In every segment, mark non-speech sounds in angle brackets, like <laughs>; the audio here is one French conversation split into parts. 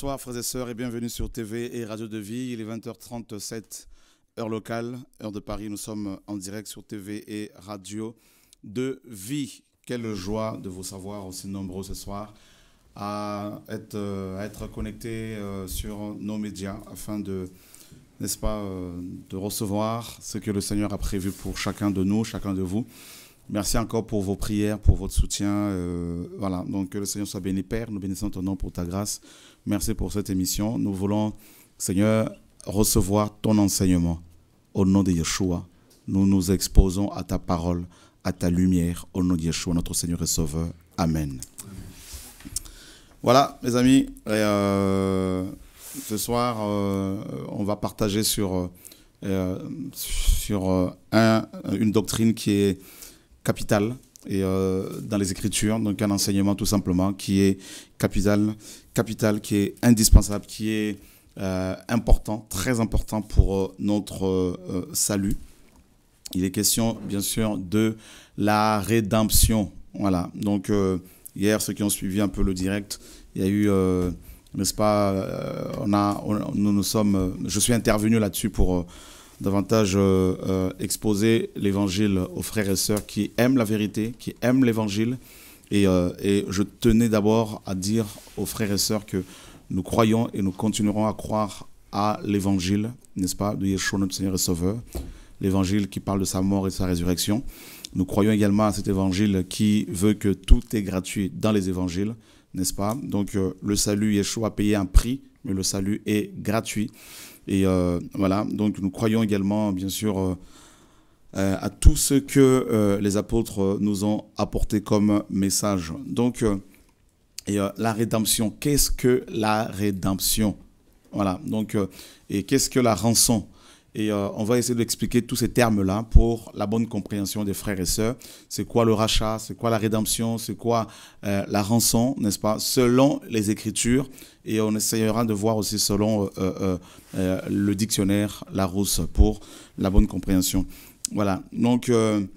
Bonsoir frères et sœurs et bienvenue sur TV et Radio de Vie. Il est 20h37, heure locale, heure de Paris. Nous sommes en direct sur TV et Radio de Vie. Quelle joie de vous savoir aussi nombreux ce soir à être, euh, être connectés euh, sur nos médias afin de, n'est-ce pas, euh, de recevoir ce que le Seigneur a prévu pour chacun de nous, chacun de vous. Merci encore pour vos prières, pour votre soutien. voilà, donc que le Seigneur soit béni, Père. Nous bénissons ton nom pour ta grâce. Merci pour cette émission. Nous voulons, Seigneur, recevoir ton enseignement. Au nom de Yeshua, nous nous exposons à ta parole, à ta lumière, au nom de Yeshua, notre Seigneur et Sauveur. Amen. Voilà, mes amis, euh, ce soir, euh, on va partager sur, euh, sur une doctrine qui est capitale et euh, dans les écritures, donc un enseignement tout simplement qui est capital, capital qui est indispensable, qui est euh, important, très important pour euh, notre salut. Il est question, bien sûr, de la rédemption. Voilà. Donc hier, ceux qui ont suivi un peu le direct, il y a eu, n'est-ce pas, on a, nous nous sommes, je suis intervenu là-dessus pour davantage euh, euh, exposer l'évangile aux frères et sœurs qui aiment la vérité, qui aiment l'évangile. Et, euh, et, je tenais d'abord à dire aux frères et sœurs que nous croyons et nous continuerons à croire à l'évangile, n'est-ce pas, de Yeshua, notre Seigneur et Sauveur, l'évangile qui parle de sa mort et de sa résurrection. Nous croyons également à cet évangile qui veut que tout est gratuit dans les évangiles, n'est-ce pas Donc le salut, Yeshua a payé un prix, mais le salut est gratuit. Et euh, voilà, donc nous croyons également, bien sûr, euh, euh, à tout ce que les apôtres nous ont apporté comme message. Donc, et la rédemption, qu'est-ce que la rédemption Voilà, donc, et qu'est-ce que la rançon Et on va essayer d'expliquer tous ces termes-là pour la bonne compréhension des frères et sœurs. C'est quoi le rachat C'est quoi la rédemption C'est quoi la rançon, n'est-ce pas Selon les Écritures et on essayera de voir aussi selon euh, euh, euh, le dictionnaire Larousse pour la bonne compréhension. Voilà. Donc, nous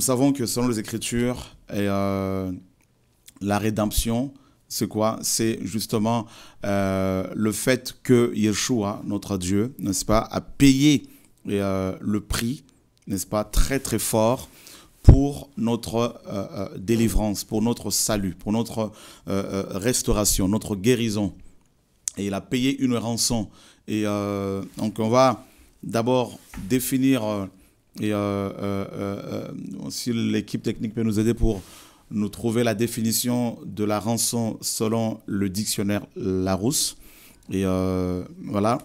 savons que selon les Écritures, et, la rédemption, c'est quoi C'est justement le fait que Yeshua, notre Dieu, n'est-ce pas, a payé le prix, n'est-ce pas, très très fort pour notre euh, euh, délivrance, pour notre salut, pour notre euh, restauration, notre guérison. Et il a payé une rançon. Et donc on va d'abord définir, et si l'équipe technique peut nous aider pour nous trouver la définition de la rançon selon le dictionnaire Larousse. Et voilà.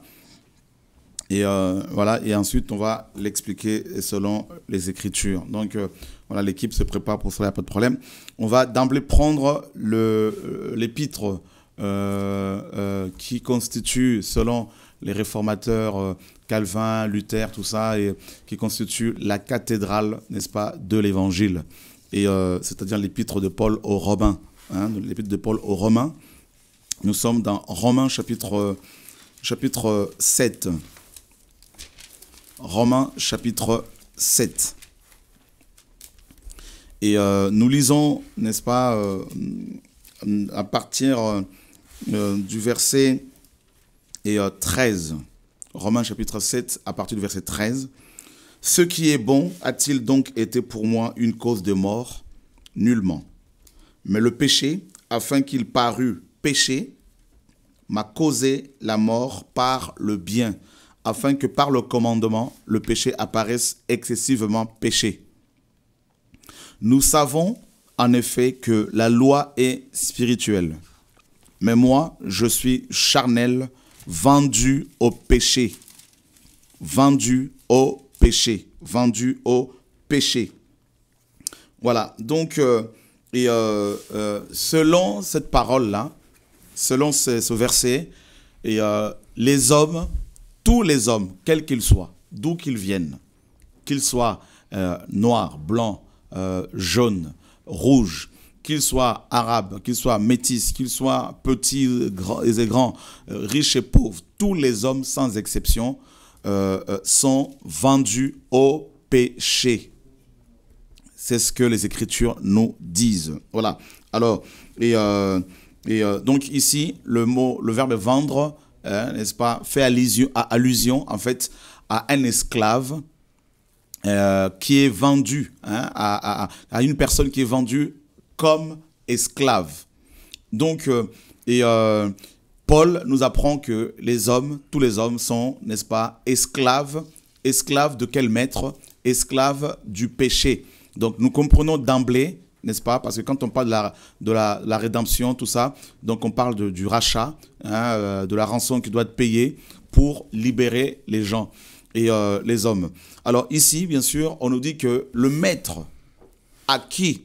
Et euh, voilà, et ensuite on va l'expliquer selon les écritures. Donc euh, voilà, l'équipe se prépare pour cela, il n'y a pas de problème. On va d'emblée prendre euh, l'épître qui constitue, selon les réformateurs Calvin, Luther, tout ça, et qui constitue la cathédrale, n'est-ce pas, de l'Évangile. Et c'est-à-dire l'épître de Paul aux Romains. Hein, l'épître de Paul aux Romains. Nous sommes dans Romains chapitre, chapitre 7. Romains chapitre 7. Et euh, nous lisons, n'est-ce pas, euh, euh, à partir du verset 13. Romains chapitre 7, à partir du verset 13. Ce qui est bon a-t-il donc été pour moi une cause de mort Nullement. Mais le péché, afin qu'il parût péché, m'a causé la mort par le bien afin que par le commandement, le péché apparaisse excessivement péché. Nous savons en effet que la loi est spirituelle, mais moi, je suis charnel, vendu au péché, vendu au péché, vendu au péché. Voilà, donc, euh, et, euh, euh, selon cette parole-là, selon ce, verset, et, les hommes tous les hommes, quels qu'ils soient, d'où qu'ils viennent, qu'ils soient euh, noirs, blancs, euh, jaunes, rouges, qu'ils soient arabes, qu'ils soient métis, qu'ils soient petits grands, et grands, euh, riches et pauvres, tous les hommes sans exception sont vendus au péché. C'est ce que les Écritures nous disent. Voilà. Alors, et, et donc ici, le mot, le verbe vendre, Hein, n'est-ce pas, fait allusion, à en fait à un esclave euh, qui est vendu, hein, à, une personne qui est vendue comme esclave. Donc, euh, et euh, Paul nous apprend que les hommes, tous les hommes sont, n'est-ce pas, esclaves. Esclaves de quel maître Esclaves du péché. Donc nous comprenons d'emblée n'est-ce pas Parce que quand on parle de la, de la, rédemption, tout ça, donc on parle du rachat, hein, euh, de la rançon qui doit être payée pour libérer les gens et euh, les hommes. Alors ici, bien sûr, on nous dit que le maître à qui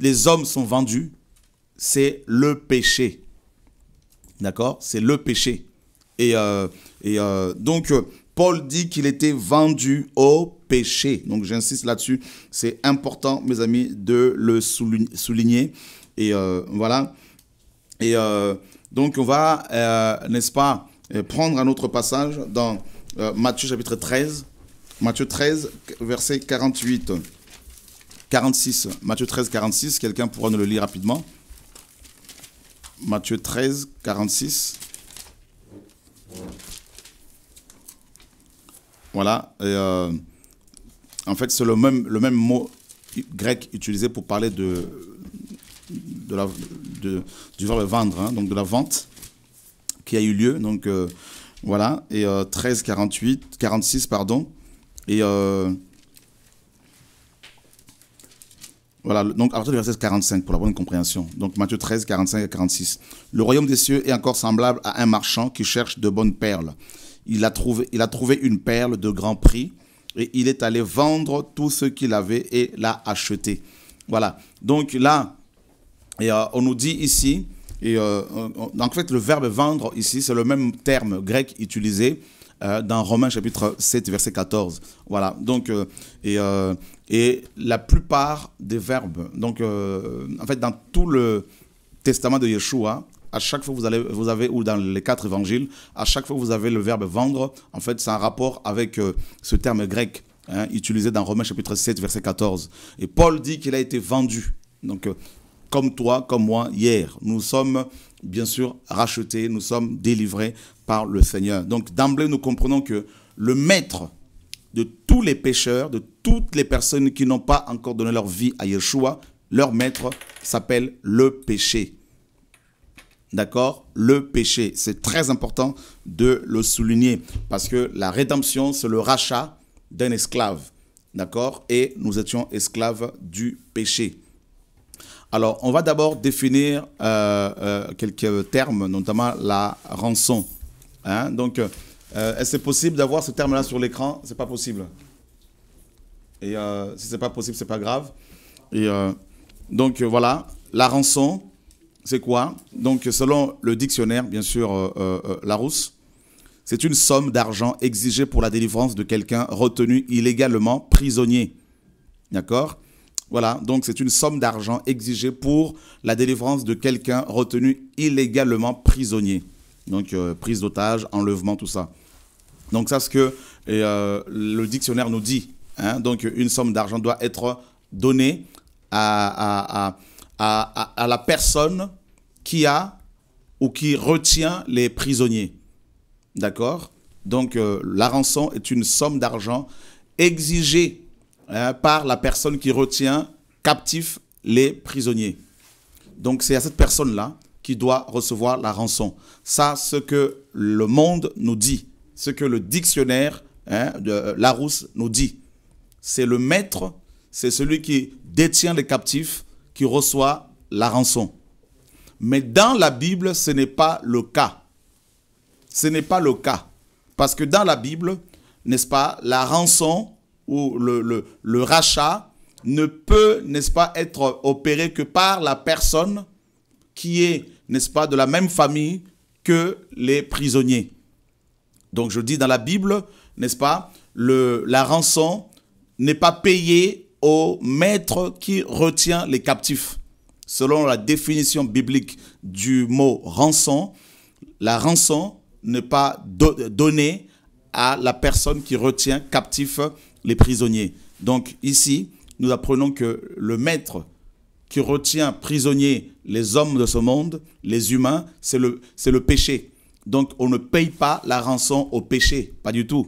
les hommes sont vendus, c'est le péché. D'accord C'est le péché. Et, euh, donc, Paul dit qu'il était vendu au donc j'insiste là-dessus, c'est important, mes amis, de le souligner. Et euh, voilà. Et euh, donc on va, euh, n'est-ce pas, prendre un autre passage dans Matthieu chapitre 13, Matthieu 13, verset 48. 46, Matthieu 13, 46, quelqu'un pourra nous le lire rapidement. Matthieu 13, 46. Voilà. Et en fait, c'est le même, le même mot grec utilisé pour parler de, de la, de, du verbe vendre, hein, donc de la vente qui a eu lieu. Donc euh, voilà, et 13, 48, 46, pardon. Et euh, voilà, donc à partir du verset 45 pour la bonne compréhension. Donc Matthieu 13, 45 et 46. Le royaume des cieux est encore semblable à un marchand qui cherche de bonnes perles. Il a trouvé, il a trouvé une perle de grand prix et il est allé vendre tout ce qu'il avait et l'a acheté. Voilà. Donc là, et, euh, on nous dit ici, et, euh, en fait le verbe vendre ici, c'est le même terme grec utilisé euh, dans Romains chapitre 7, verset 14. Voilà. Donc, et, et la plupart des verbes, donc en fait dans tout le testament de Yeshua, à chaque fois vous, vous avez, ou dans les quatre évangiles, à chaque fois vous avez le verbe vendre, en fait c'est un rapport avec euh, ce terme grec hein, utilisé dans Romains chapitre 7 verset 14. Et Paul dit qu'il a été vendu. Donc euh, comme toi, comme moi, hier, nous sommes bien sûr rachetés, nous sommes délivrés par le Seigneur. Donc d'emblée nous comprenons que le maître de tous les pécheurs, de toutes les personnes qui n'ont pas encore donné leur vie à Yeshua, leur maître s'appelle le péché. D'accord Le péché. C'est très important de le souligner parce que la rédemption, c'est le rachat d'un esclave. D'accord Et nous étions esclaves du péché. Alors, on va d'abord définir euh, euh, quelques termes, notamment la rançon. Hein donc, euh, est-ce possible d'avoir ce terme-là sur l'écran Ce n'est pas possible. Et si ce n'est pas possible, ce n'est pas grave. Et donc voilà, la rançon, c'est quoi Donc, selon le dictionnaire, bien sûr, euh, euh, euh, Larousse, c'est une somme d'argent exigée pour la délivrance de quelqu'un retenu illégalement prisonnier. D'accord Voilà, donc c'est une somme d'argent exigée pour la délivrance de quelqu'un retenu illégalement prisonnier. Donc, prise d'otage, enlèvement, tout ça. Donc, ça, ce que le dictionnaire nous dit. Hein. donc, une somme d'argent doit être donnée à à, la personne qui a ou qui retient les prisonniers. D'accord Donc euh, la rançon est une somme d'argent exigée hein, par la personne qui retient captif les prisonniers. Donc c'est à cette personne-là qui doit recevoir la rançon. Ça, ce que le monde nous dit, ce que le dictionnaire hein, de euh, Larousse nous dit. C'est le maître, c'est celui qui détient les captifs, qui reçoit la rançon. Mais dans la Bible, ce n'est pas le cas. Ce n'est pas le cas. Parce que dans la Bible, n'est-ce pas, la rançon ou le, rachat ne peut, n'est-ce pas, être opéré que par la personne qui est, n'est-ce pas, de la même famille que les prisonniers. Donc je dis dans la Bible, n'est-ce pas, le, la rançon n'est pas payée au maître qui retient les captifs. Selon la définition biblique du mot rançon, la rançon n'est pas donnée à la personne qui retient captif les prisonniers. Donc ici, nous apprenons que le maître qui retient prisonniers les hommes de ce monde, les humains, c'est le, le péché. Donc on ne paye pas la rançon au péché, pas du tout.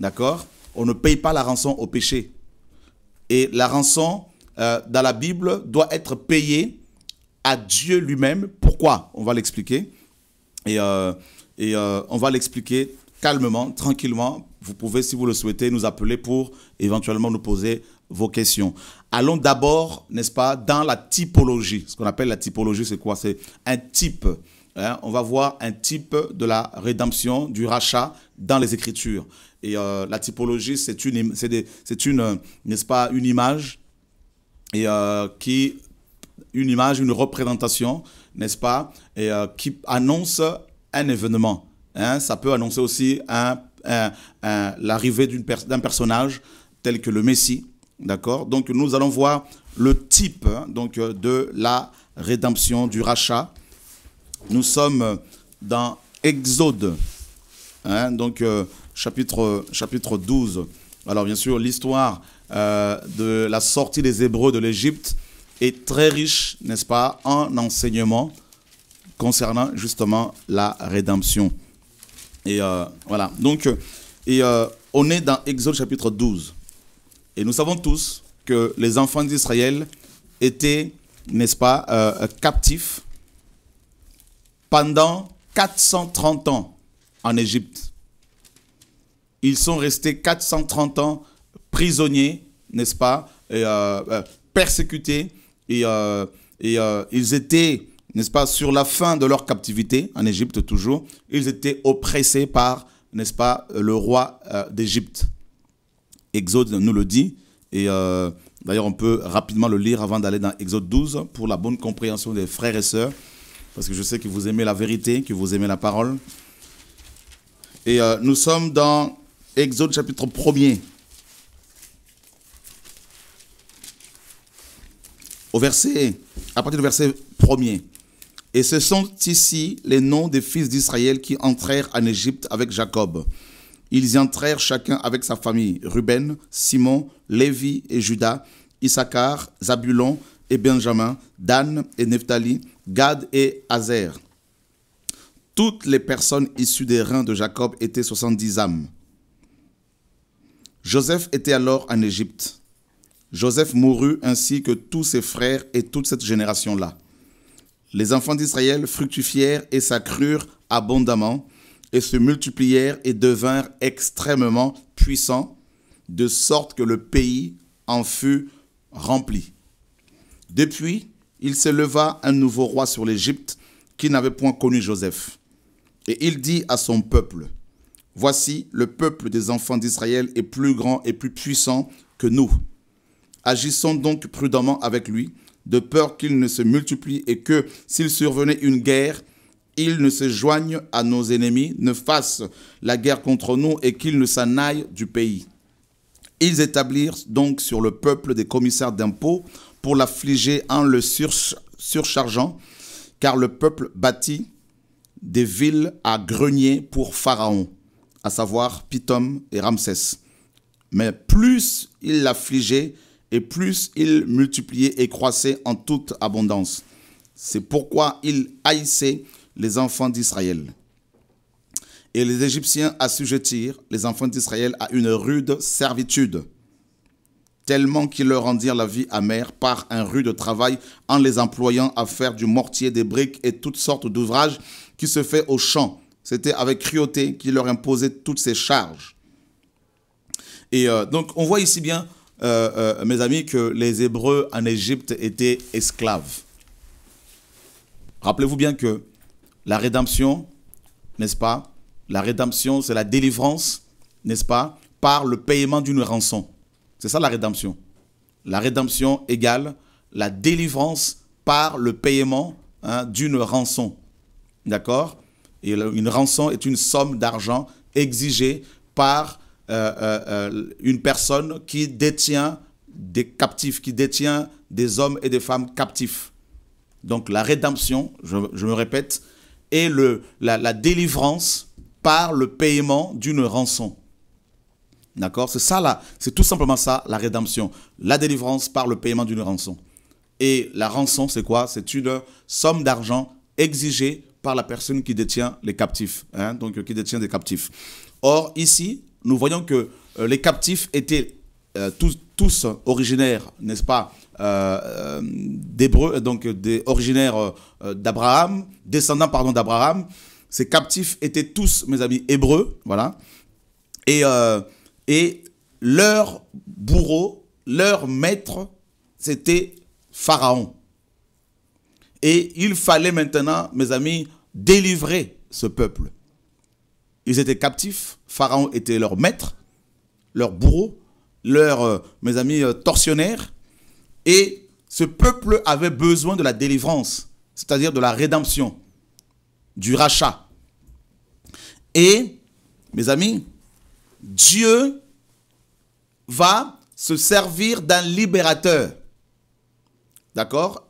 D'accord On ne paye pas la rançon au péché. Et la rançon euh, dans la Bible doit être payée à Dieu lui-même. Pourquoi On va l'expliquer. Et, euh, et euh, on va l'expliquer calmement, tranquillement. Vous pouvez, si vous le souhaitez, nous appeler pour éventuellement nous poser vos questions. Allons d'abord, n'est-ce pas, dans la typologie. Ce qu'on appelle la typologie, c'est quoi C'est un type. Hein. on va voir un type de la rédemption, du rachat dans les Écritures. Et euh, la typologie, c'est une, c'est une, euh, n'est-ce pas, une image et euh, qui, une image, une représentation, n'est-ce pas, et qui annonce un événement. Hein. Ça peut annoncer aussi un, un, l'arrivée d'un personnage tel que le Messie, d'accord. Donc nous allons voir le type hein, donc de la rédemption, du rachat. Nous sommes dans Exode, hein. donc chapitre, chapitre 12. Alors bien sûr, l'histoire euh, de la sortie des Hébreux de l'Égypte est très riche, n'est-ce pas, en enseignements concernant justement la rédemption. Et euh, voilà, donc, et, euh, on est dans Exode chapitre 12. Et nous savons tous que les enfants d'Israël étaient, n'est-ce pas, captifs pendant 430 ans en Égypte ils sont restés 430 ans prisonniers, n'est-ce pas, euh, euh, persécutés, et, euh, ils étaient, n'est-ce pas, sur la fin de leur captivité, en Égypte toujours, ils étaient oppressés par, n'est-ce pas, le roi d'Égypte. Exode nous le dit, et d'ailleurs on peut rapidement le lire avant d'aller dans Exode 12 pour la bonne compréhension des frères et sœurs, parce que je sais que vous aimez la vérité, que vous aimez la parole. Et nous sommes dans Exode chapitre 1er. Au verset, à partir du verset 1er. Et ce sont ici les noms des fils d'Israël qui entrèrent en Égypte avec Jacob. Ils y entrèrent chacun avec sa famille Ruben, Simon, Lévi et Judas, Issachar, Zabulon et Benjamin, Dan et Nephtali, Gad et Azer. Toutes les personnes issues des reins de Jacob étaient 70 âmes. Joseph était alors en Égypte. Joseph mourut ainsi que tous ses frères et toute cette génération-là. Les enfants d'Israël fructifièrent et s'accrurent abondamment et se multiplièrent et devinrent extrêmement puissants, de sorte que le pays en fut rempli. Depuis, il s'éleva un nouveau roi sur l'Égypte qui n'avait point connu Joseph. Et il dit à son peuple, Voici, le peuple des enfants d'Israël est plus grand et plus puissant que nous. Agissons donc prudemment avec lui, de peur qu'il ne se multiplie et que, s'il survenait une guerre, il ne se joigne à nos ennemis, ne fasse la guerre contre nous et qu'il ne s'en aille du pays. Ils établirent donc sur le peuple des commissaires d'impôts pour l'affliger en le surchargeant, car le peuple bâtit des villes à grenier pour Pharaon à savoir Pitom et Ramsès. Mais plus il l'affligeait, et plus il multipliait et croissait en toute abondance. C'est pourquoi il haïssait les enfants d'Israël. Et les Égyptiens assujettirent les enfants d'Israël à une rude servitude, tellement qu'ils leur rendirent la vie amère par un rude travail en les employant à faire du mortier, des briques et toutes sortes d'ouvrages qui se fait au champ c'était avec cruauté qu'il leur imposait toutes ces charges. Et euh, donc, on voit ici bien, euh, euh, mes amis, que les Hébreux en Égypte étaient esclaves. Rappelez-vous bien que la rédemption, n'est-ce pas La rédemption, c'est la délivrance, n'est-ce pas Par le paiement d'une rançon. C'est ça la rédemption. La rédemption égale la délivrance par le paiement hein, d'une rançon. D'accord une rançon est une somme d'argent exigée par euh, euh, euh, une personne qui détient des captifs, qui détient des hommes et des femmes captifs. Donc la rédemption, je, me répète, est la, la délivrance par le paiement d'une rançon. D'accord C'est ça là, c'est tout simplement ça la rédemption. La délivrance par le paiement d'une rançon. Et la rançon, c'est quoi C'est une somme d'argent exigée par la personne qui détient les captifs, hein, donc euh, qui détient des captifs. Or, ici, nous voyons que euh, les captifs étaient euh, tous, originaires, n'est-ce pas, d'Hébreux, donc des originaires d'Abraham, descendants, pardon, d'Abraham. Ces captifs étaient tous, mes amis, hébreux, voilà. Et, et leur bourreau, leur maître, c'était Pharaon. Et il fallait maintenant, mes amis, délivrer ce peuple. Ils étaient captifs, Pharaon était leur maître, leur bourreau, leur, euh, mes amis, euh, torsionnaires. Et ce peuple avait besoin de la délivrance, c'est-à-dire de la rédemption, du rachat. Et, mes amis, Dieu va se servir d'un libérateur. D'accord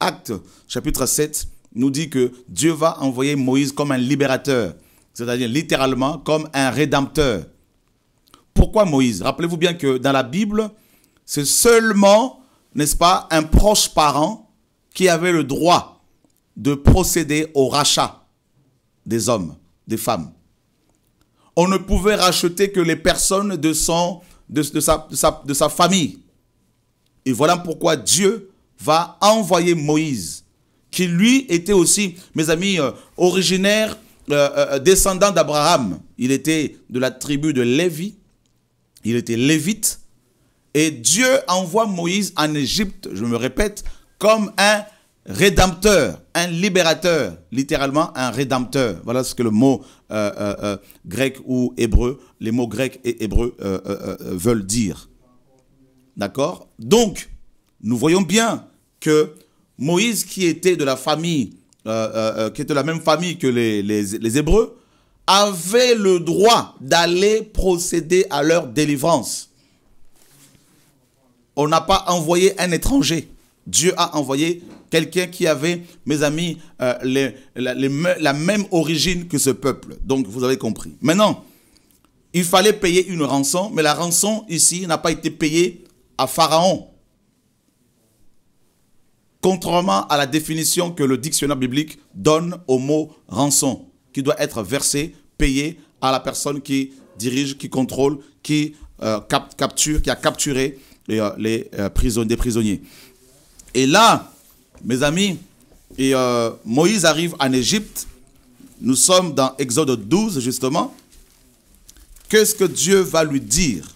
Acte chapitre 7 nous dit que Dieu va envoyer Moïse comme un libérateur, c'est-à-dire littéralement comme un rédempteur. Pourquoi Moïse Rappelez-vous bien que dans la Bible, c'est seulement, n'est-ce pas, un proche parent qui avait le droit de procéder au rachat des hommes, des femmes. On ne pouvait racheter que les personnes de, son, sa, de sa famille. Et voilà pourquoi Dieu va envoyer Moïse, qui lui était aussi, mes amis, euh, originaire, euh, euh, descendant d'Abraham. Il était de la tribu de Lévi, il était lévite, et Dieu envoie Moïse en Égypte, je me répète, comme un rédempteur, un libérateur, littéralement un rédempteur. Voilà ce que le mot grec ou hébreu, les mots grecs et hébreux veulent dire. D'accord Donc, nous voyons bien que Moïse, qui était de la famille, euh, euh, euh, qui était la même famille que les, Hébreux, avait le droit d'aller procéder à leur délivrance. On n'a pas envoyé un étranger. Dieu a envoyé quelqu'un qui avait, mes amis, la même origine que ce peuple. Donc, vous avez compris. Maintenant, il fallait payer une rançon, mais la rançon ici n'a pas été payée à Pharaon contrairement à la définition que le dictionnaire biblique donne au mot rançon, qui doit être versé, payé à la personne qui dirige, qui contrôle, qui euh, capture, qui a capturé les, euh, euh, prisonniers, des prisonniers. Et là, mes amis, et, Moïse arrive en Égypte. Nous sommes dans Exode 12, justement. Qu'est-ce que Dieu va lui dire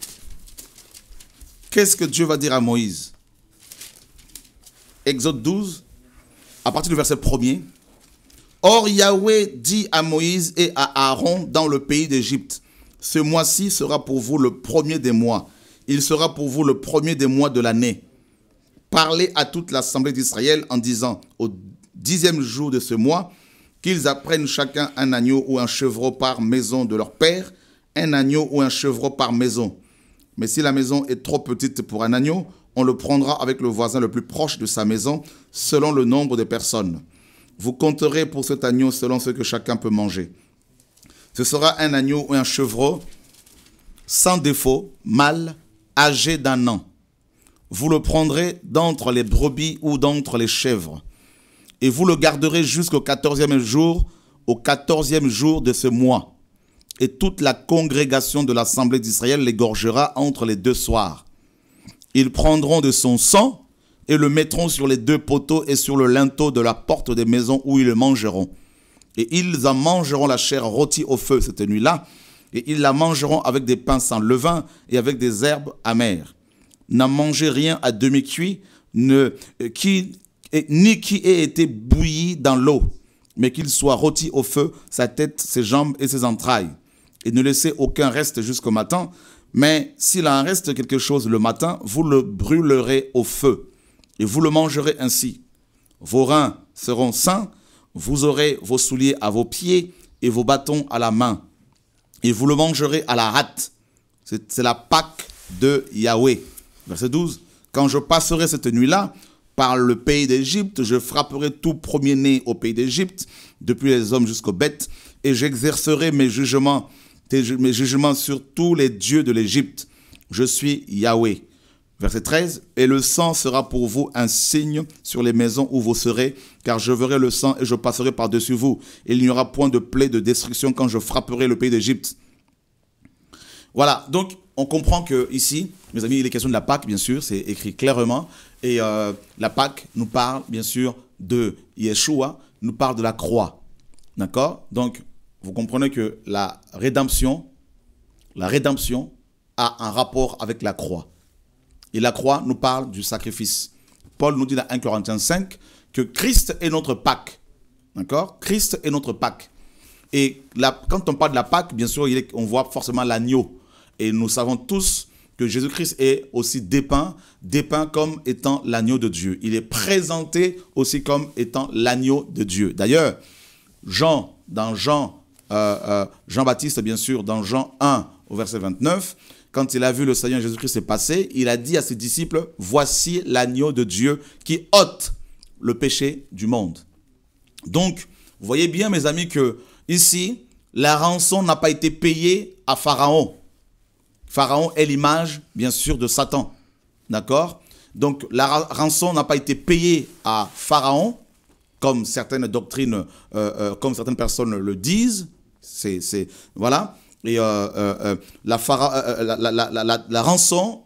Qu'est-ce que Dieu va dire à Moïse Exode 12, à partir du verset 1er. Or Yahweh dit à Moïse et à Aaron dans le pays d'Égypte, ce mois-ci sera pour vous le premier des mois. Il sera pour vous le premier des mois de l'année. Parlez à toute l'assemblée d'Israël en disant, au dixième jour de ce mois, qu'ils apprennent chacun un agneau ou un chevreau par maison de leur père, un agneau ou un chevreau par maison. Mais si la maison est trop petite pour un agneau, on le prendra avec le voisin le plus proche de sa maison, selon le nombre de personnes. Vous compterez pour cet agneau selon ce que chacun peut manger. Ce sera un agneau ou un chevreau sans défaut, mâle, âgé d'un an. Vous le prendrez d'entre les brebis ou d'entre les chèvres, et vous le garderez jusqu'au quatorzième jour, au quatorzième jour de ce mois. Et toute la congrégation de l'assemblée d'Israël l'égorgera entre les deux soirs. Ils prendront de son sang et le mettront sur les deux poteaux et sur le linteau de la porte des maisons où ils le mangeront. Et ils en mangeront la chair rôtie au feu cette nuit-là, et ils la mangeront avec des pains sans levain et avec des herbes amères. N'en mangez rien à demi-cuit, euh, ni qui ait été bouilli dans l'eau, mais qu'il soit rôti au feu, sa tête, ses jambes et ses entrailles. Et ne laissez aucun reste jusqu'au matin, mais s'il en reste quelque chose le matin, vous le brûlerez au feu et vous le mangerez ainsi. Vos reins seront sains, vous aurez vos souliers à vos pieds et vos bâtons à la main. Et vous le mangerez à la hâte. C'est la Pâque de Yahweh. Verset 12. Quand je passerai cette nuit-là par le pays d'Égypte, je frapperai tout premier-né au pays d'Égypte, depuis les hommes jusqu'aux bêtes, et j'exercerai mes jugements mes jugements sur tous les dieux de l'Égypte. Je suis Yahweh. Verset 13, et le sang sera pour vous un signe sur les maisons où vous serez, car je verrai le sang et je passerai par-dessus vous. Il n'y aura point de plaie de destruction quand je frapperai le pays d'Égypte. Voilà, donc on comprend que ici, mes amis, il est question de la Pâque, bien sûr, c'est écrit clairement. Et euh, la Pâque nous parle, bien sûr, de Yeshua, nous parle de la croix. D'accord Donc, vous comprenez que la rédemption, la rédemption a un rapport avec la croix. Et la croix nous parle du sacrifice. Paul nous dit dans 1 Corinthiens 5 que Christ est notre Pâque. D'accord Christ est notre Pâque. Et quand on parle de la Pâque, bien sûr, on voit forcément l'agneau. Et nous savons tous que Jésus-Christ est aussi dépeint, dépeint comme étant l'agneau de Dieu. Il est présenté aussi comme étant l'agneau de Dieu. D'ailleurs, Jean, dans Jean euh, euh, Jean-Baptiste, bien sûr, dans Jean 1 au verset 29, quand il a vu le Seigneur Jésus-Christ se passer, il a dit à ses disciples, voici l'agneau de Dieu qui ôte le péché du monde. Donc, vous voyez bien, mes amis, que ici, la rançon n'a pas été payée à Pharaon. Pharaon est l'image, bien sûr, de Satan. D'accord Donc, la rançon n'a pas été payée à Pharaon, comme certaines doctrines, euh, comme certaines personnes le disent, c'est, voilà. Et la, rançon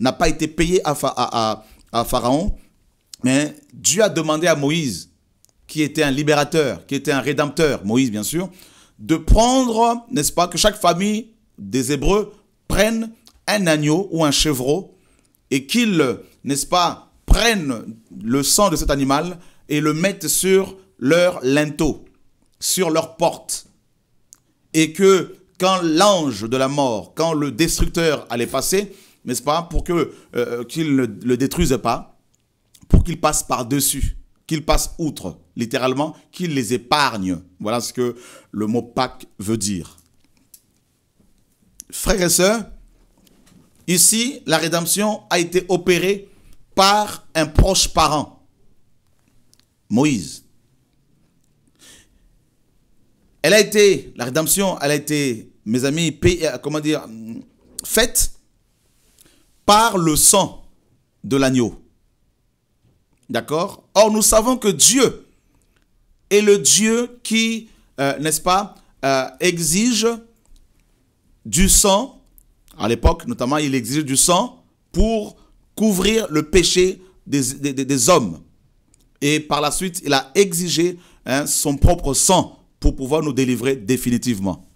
n'a pas été payée à, à Pharaon, mais Dieu a demandé à Moïse, qui était un libérateur, qui était un rédempteur, Moïse bien sûr, de prendre, n'est-ce pas, que chaque famille des Hébreux prenne un agneau ou un chevreau et qu'ils, n'est-ce pas, prennent le sang de cet animal et le mettent sur leur linteau, sur leur porte et que quand l'ange de la mort, quand le destructeur allait passer, n'est-ce pas, pour que euh, euh, qu'il ne le détruise pas, pour qu'il passe par-dessus, qu'il passe outre, littéralement, qu'il les épargne. Voilà ce que le mot Pâques veut dire. Frères et sœurs, ici, la rédemption a été opérée par un proche parent, Moïse. Elle a été, la rédemption, elle a été, mes amis, euh, comment dire, faite par le sang de l'agneau. D'accord Or, nous savons que Dieu est le Dieu qui, euh, n'est-ce pas, euh, exige du sang. À l'époque, notamment, il exige du sang pour couvrir le péché des, hommes. Et par la suite, il a exigé hein, son propre sang pour pouvoir nous délivrer définitivement.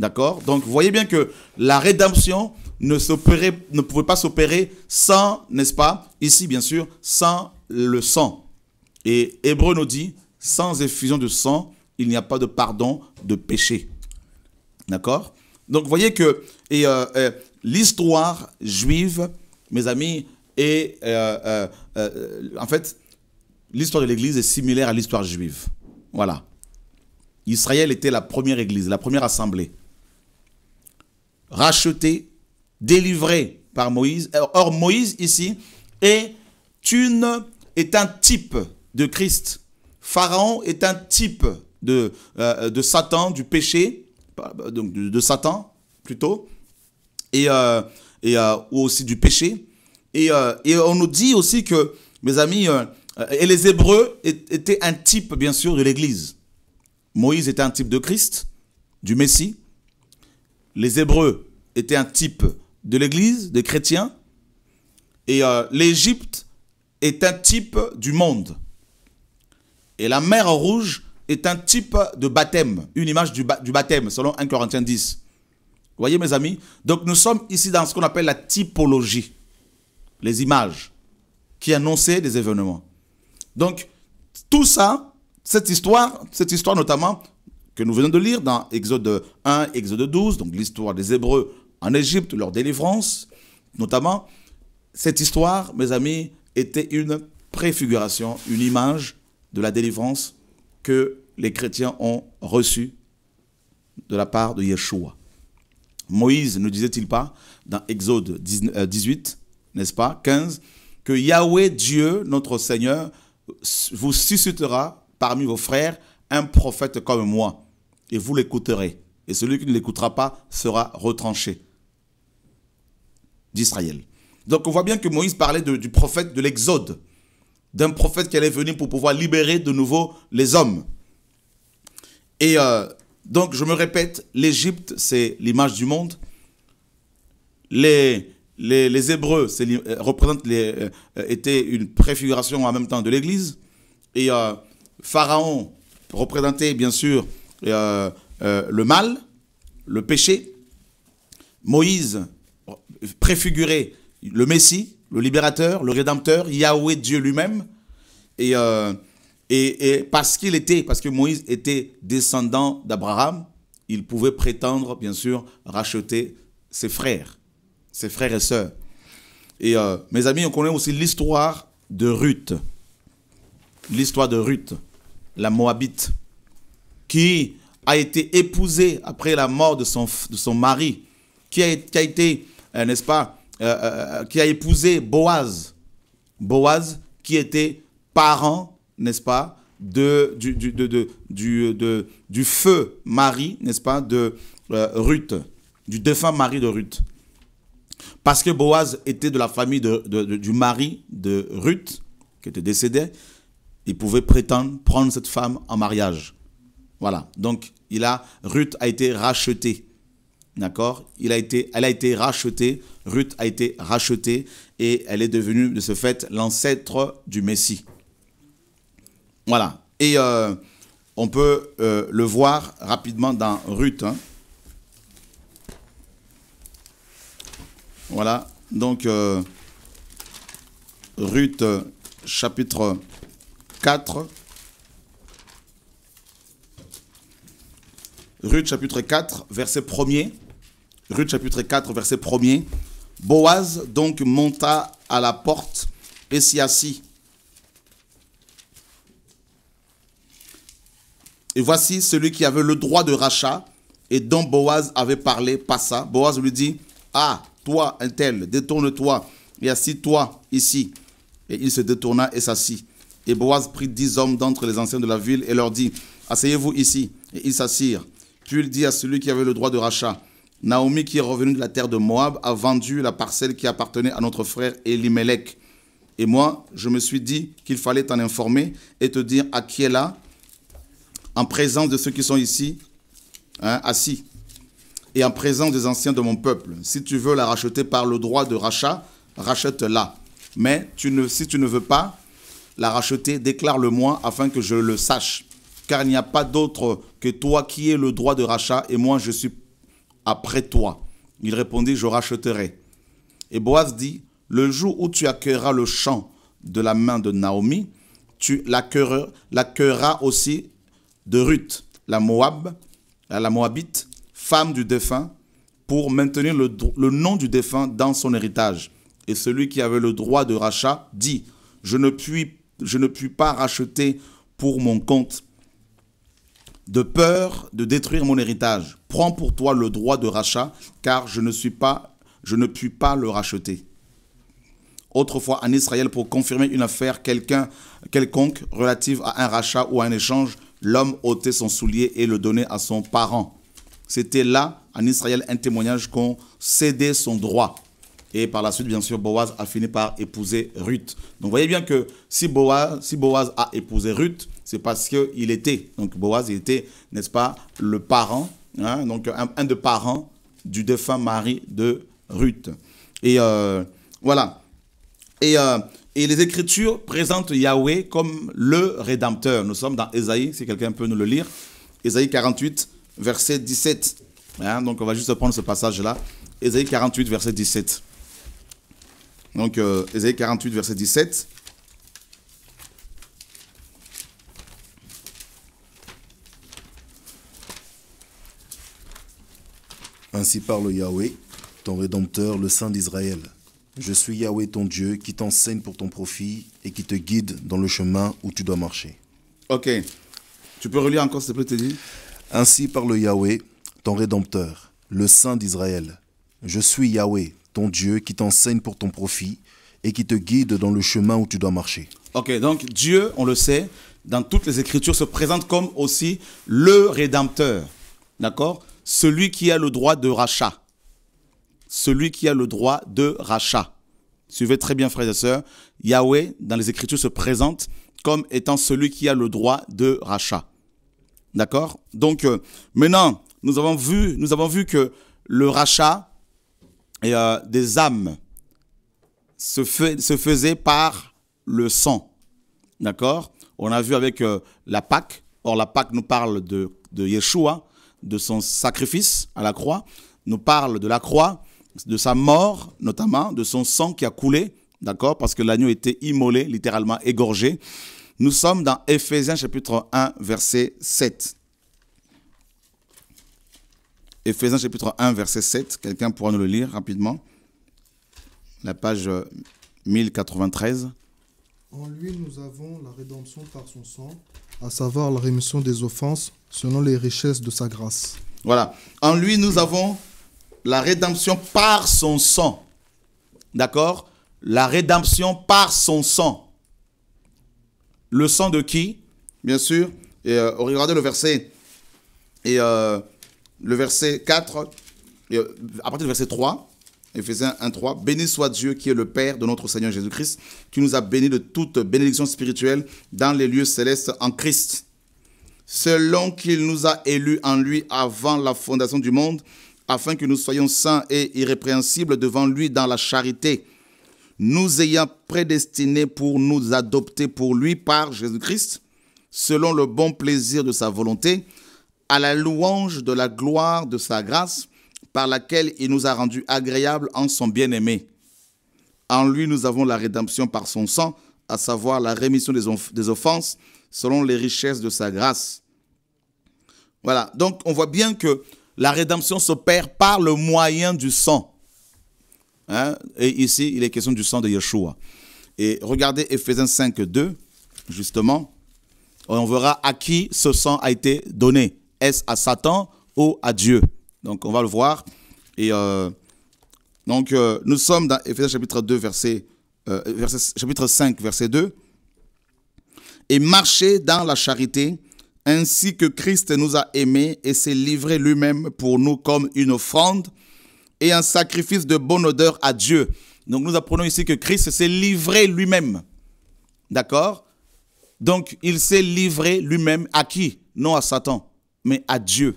D'accord Donc, vous voyez bien que la rédemption ne, ne pouvait pas s'opérer sans, n'est-ce pas Ici, bien sûr, sans le sang. Et Hébreu nous dit, sans effusion de sang, il n'y a pas de pardon de péché. D'accord Donc, vous voyez que et, euh, euh, l'histoire juive, mes amis, est, euh, en fait, l'histoire de l'Église est similaire à l'histoire juive. Voilà. Israël était la première église, la première assemblée, rachetée, délivrée par Moïse. Or, Moïse, ici, est, est un type de Christ. Pharaon est un type de, euh, de Satan, du péché, donc de, Satan plutôt, et, euh, euh, ou aussi du péché. Et, et, on nous dit aussi que, mes amis, et les Hébreux étaient un type, bien sûr, de l'Église. Moïse était un type de Christ, du Messie. Les Hébreux étaient un type de l'Église, des chrétiens. Et euh, l'Égypte est un type du monde. Et la mer rouge est un type de baptême, une image du, baptême, selon 1 Corinthiens 10. voyez, mes amis Donc, nous sommes ici dans ce qu'on appelle la typologie, les images qui annonçaient des événements. Donc, tout ça, cette histoire, cette histoire notamment que nous venons de lire dans Exode 1, Exode 12, donc l'histoire des Hébreux en Égypte, leur délivrance, notamment, cette histoire, mes amis, était une préfiguration, une image de la délivrance que les chrétiens ont reçue de la part de Yeshua. Moïse ne disait-il pas dans Exode 18, euh, n'est-ce pas, 15, que Yahweh Dieu, notre Seigneur, vous suscitera parmi vos frères un prophète comme moi, et vous l'écouterez. Et celui qui ne l'écoutera pas sera retranché d'Israël. Donc on voit bien que Moïse parlait du prophète de l'Exode, d'un prophète qui allait venir pour pouvoir libérer de nouveau les hommes. Et euh, donc je me répète, l'Égypte, c'est l'image du monde. Les, les, Hébreux euh, représentent les, euh, une préfiguration en même temps de l'Église. Et Pharaon représentait bien sûr euh, euh, le mal, le péché. Moïse préfigurait le Messie, le libérateur, le rédempteur, Yahweh Dieu lui-même. Et, euh, et, et, parce qu'il était, parce que Moïse était descendant d'Abraham, il pouvait prétendre, bien sûr, racheter ses frères, ses frères et sœurs. Et mes amis, on connaît aussi l'histoire de Ruth. L'histoire de Ruth la Moabite, qui a été épousée après la mort de son, de son mari, qui a, été, euh, n'est-ce pas, euh, euh, qui a épousé Boaz. Boaz, qui était parent, n'est-ce pas, de, du, du feu mari, n'est-ce pas, de Ruth, du défunt mari de Ruth. Parce que Boaz était de la famille du mari de Ruth, qui était décédé, il pouvait prétendre prendre cette femme en mariage. Voilà. Donc, il a, Ruth a été rachetée. D'accord il a été, Elle a été rachetée. Ruth a été rachetée. Et elle est devenue, de ce fait, l'ancêtre du Messie. Voilà. Et euh, on peut euh, le voir rapidement dans Ruth. Hein. Voilà. Donc, euh, Ruth, chapitre 4. Ruth chapitre 4, verset 1er. Ruth chapitre 4, verset 1er. Boaz donc monta à la porte et s'y assit. Et voici celui qui avait le droit de rachat et dont Boaz avait parlé passa. Boaz lui dit Ah, toi, un tel, détourne-toi et assis-toi ici. Et il se détourna et s'assit. Et Boaz prit dix hommes d'entre les anciens de la ville et leur dit, Asseyez-vous ici. Et ils s'assirent. Puis il dit à celui qui avait le droit de rachat, Naomi qui est revenue de la terre de Moab a vendu la parcelle qui appartenait à notre frère Elimelech. Et moi, je me suis dit qu'il fallait t'en informer et te dire à qui est là, en présence de ceux qui sont ici, hein, assis, et en présence des anciens de mon peuple. Si tu veux la racheter par le droit de rachat, rachète-la. Mais tu ne, si tu ne veux pas, l'a racheter, déclare-le-moi afin que je le sache. Car il n'y a pas d'autre que toi qui ait le droit de rachat, et moi je suis après toi. Il répondit, je rachèterai. Et Boaz dit, le jour où tu accueilleras le champ de la main de Naomi, tu l'accueilleras aussi de Ruth, la Moab, la Moabite, femme du défunt, pour maintenir le, le, nom du défunt dans son héritage. Et celui qui avait le droit de rachat dit, je ne puis je ne puis pas racheter pour mon compte, de peur de détruire mon héritage. Prends pour toi le droit de rachat, car je ne, suis pas, je ne puis pas le racheter. Autrefois, en Israël, pour confirmer une affaire quelqu'un, quelconque relative à un rachat ou à un échange, l'homme ôtait son soulier et le donnait à son parent. C'était là, en Israël, un témoignage qu'on cédait son droit. Et par la suite, bien sûr, Boaz a fini par épouser Ruth. Donc vous voyez bien que si Boaz, si a épousé Ruth, c'est parce qu'il était, donc Boaz il était, n'est-ce pas, le parent, hein, donc un, de parents du défunt mari de Ruth. Et euh, voilà. Et, euh, et, les Écritures présentent Yahweh comme le Rédempteur. Nous sommes dans Ésaïe, si quelqu'un peut nous le lire. Ésaïe 48, verset 17. Hein, donc on va juste prendre ce passage-là. Ésaïe 48, verset 17. Donc, euh, Ésaïe 48, verset 17. Ainsi parle Yahweh, ton Rédempteur, le Saint d'Israël. Je suis Yahweh, ton Dieu, qui t'enseigne pour ton profit et qui te guide dans le chemin où tu dois marcher. Ok. Tu peux relire encore, s'il te plaît, dit Ainsi parle Yahweh, ton Rédempteur, le Saint d'Israël. Je suis Yahweh, ton Dieu qui t'enseigne pour ton profit et qui te guide dans le chemin où tu dois marcher. Ok, donc Dieu, on le sait, dans toutes les Écritures, se présente comme aussi le Rédempteur. D'accord Celui qui a le droit de rachat. Celui qui a le droit de rachat. Suivez très bien, frères et sœurs. Yahweh, dans les Écritures, se présente comme étant celui qui a le droit de rachat. D'accord Donc, euh, maintenant, nous avons, vu, nous avons vu que le rachat et, euh, des âmes se, faisaient par le sang. D'accord On a vu avec euh, la Pâque. Or, la Pâque nous parle de, de Yeshua, de son sacrifice à la croix, nous parle de la croix, de sa mort notamment, de son sang qui a coulé, d'accord Parce que l'agneau était immolé, littéralement égorgé. Nous sommes dans Éphésiens chapitre 1, verset 7. Ephésiens chapitre 1, verset 7, quelqu'un pourra nous le lire rapidement. La page 1093. Euh, en lui, nous avons la rédemption par son sang, à savoir la rémission des offenses selon les richesses de sa grâce. Voilà. En lui, nous avons la rédemption par son sang. D'accord La rédemption par son sang. Le sang de qui Bien sûr. Et euh, regardez le verset. Et euh, le verset 4, euh, à partir du verset 3, Ephésiens 1, 3, Béni soit Dieu qui est le Père de notre Seigneur Jésus-Christ, qui nous a bénis de toute bénédiction spirituelle dans les lieux célestes en Christ, selon qu'il nous a élus en lui avant la fondation du monde, afin que nous soyons saints et irrépréhensibles devant lui dans la charité, nous ayant prédestinés pour nous adopter pour lui par Jésus-Christ, selon le bon plaisir de sa volonté, à la louange de la gloire de sa grâce par laquelle il nous a rendus agréables en son bien-aimé. En lui, nous avons la rédemption par son sang, à savoir la rémission des, offenses selon les richesses de sa grâce. Voilà, donc on voit bien que la rédemption s'opère par le moyen du sang. Hein? Et ici, il est question du sang de Yeshua. Et regardez Ephésiens 5, 2, justement, on verra à qui ce sang a été donné. Est-ce à Satan ou à Dieu Donc on va le voir. Et euh, donc euh, nous sommes dans Ephésiens chapitre 2, euh, verset, chapitre 5, verset 2. Et marcher dans la charité, ainsi que Christ nous a aimés et s'est livré lui-même pour nous comme une offrande et un sacrifice de bonne odeur à Dieu. Donc nous apprenons ici que Christ s'est livré lui-même. D'accord Donc il s'est livré lui-même à qui Non à Satan mais à Dieu.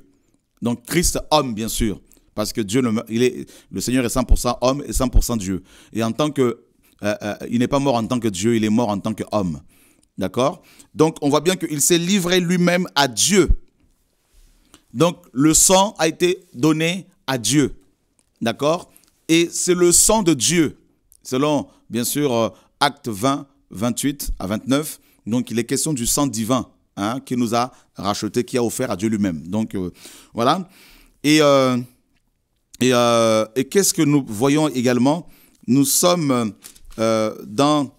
Donc Christ homme, bien sûr, parce que Dieu, il est, le Seigneur est 100% homme et 100% Dieu. Et en tant que, euh, euh, il n'est pas mort en tant que Dieu, il est mort en tant qu'homme. D'accord Donc on voit bien qu'il s'est livré lui-même à Dieu. Donc le sang a été donné à Dieu. D'accord Et c'est le sang de Dieu, selon bien sûr euh, Acte 20, 28 à 29. Donc il est question du sang divin. Hein, qui nous a rachetés, qui a offert à Dieu lui-même. Donc euh, voilà. Et, euh, euh, et, qu'est-ce que nous voyons également Nous sommes dans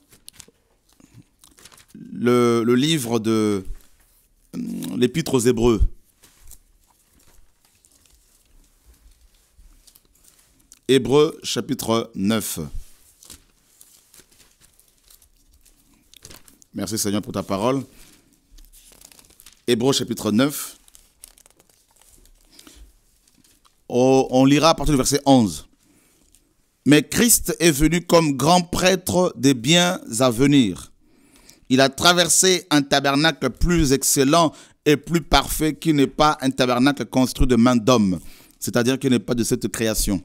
le, le livre de l'Épître aux Hébreux. Hébreux chapitre 9. Merci Seigneur pour ta parole. Hébreux chapitre 9. On lira à partir du verset 11. Mais Christ est venu comme grand prêtre des biens à venir. Il a traversé un tabernacle plus excellent et plus parfait qui n'est pas un tabernacle construit de main d'homme, c'est-à-dire qui n'est pas de cette création.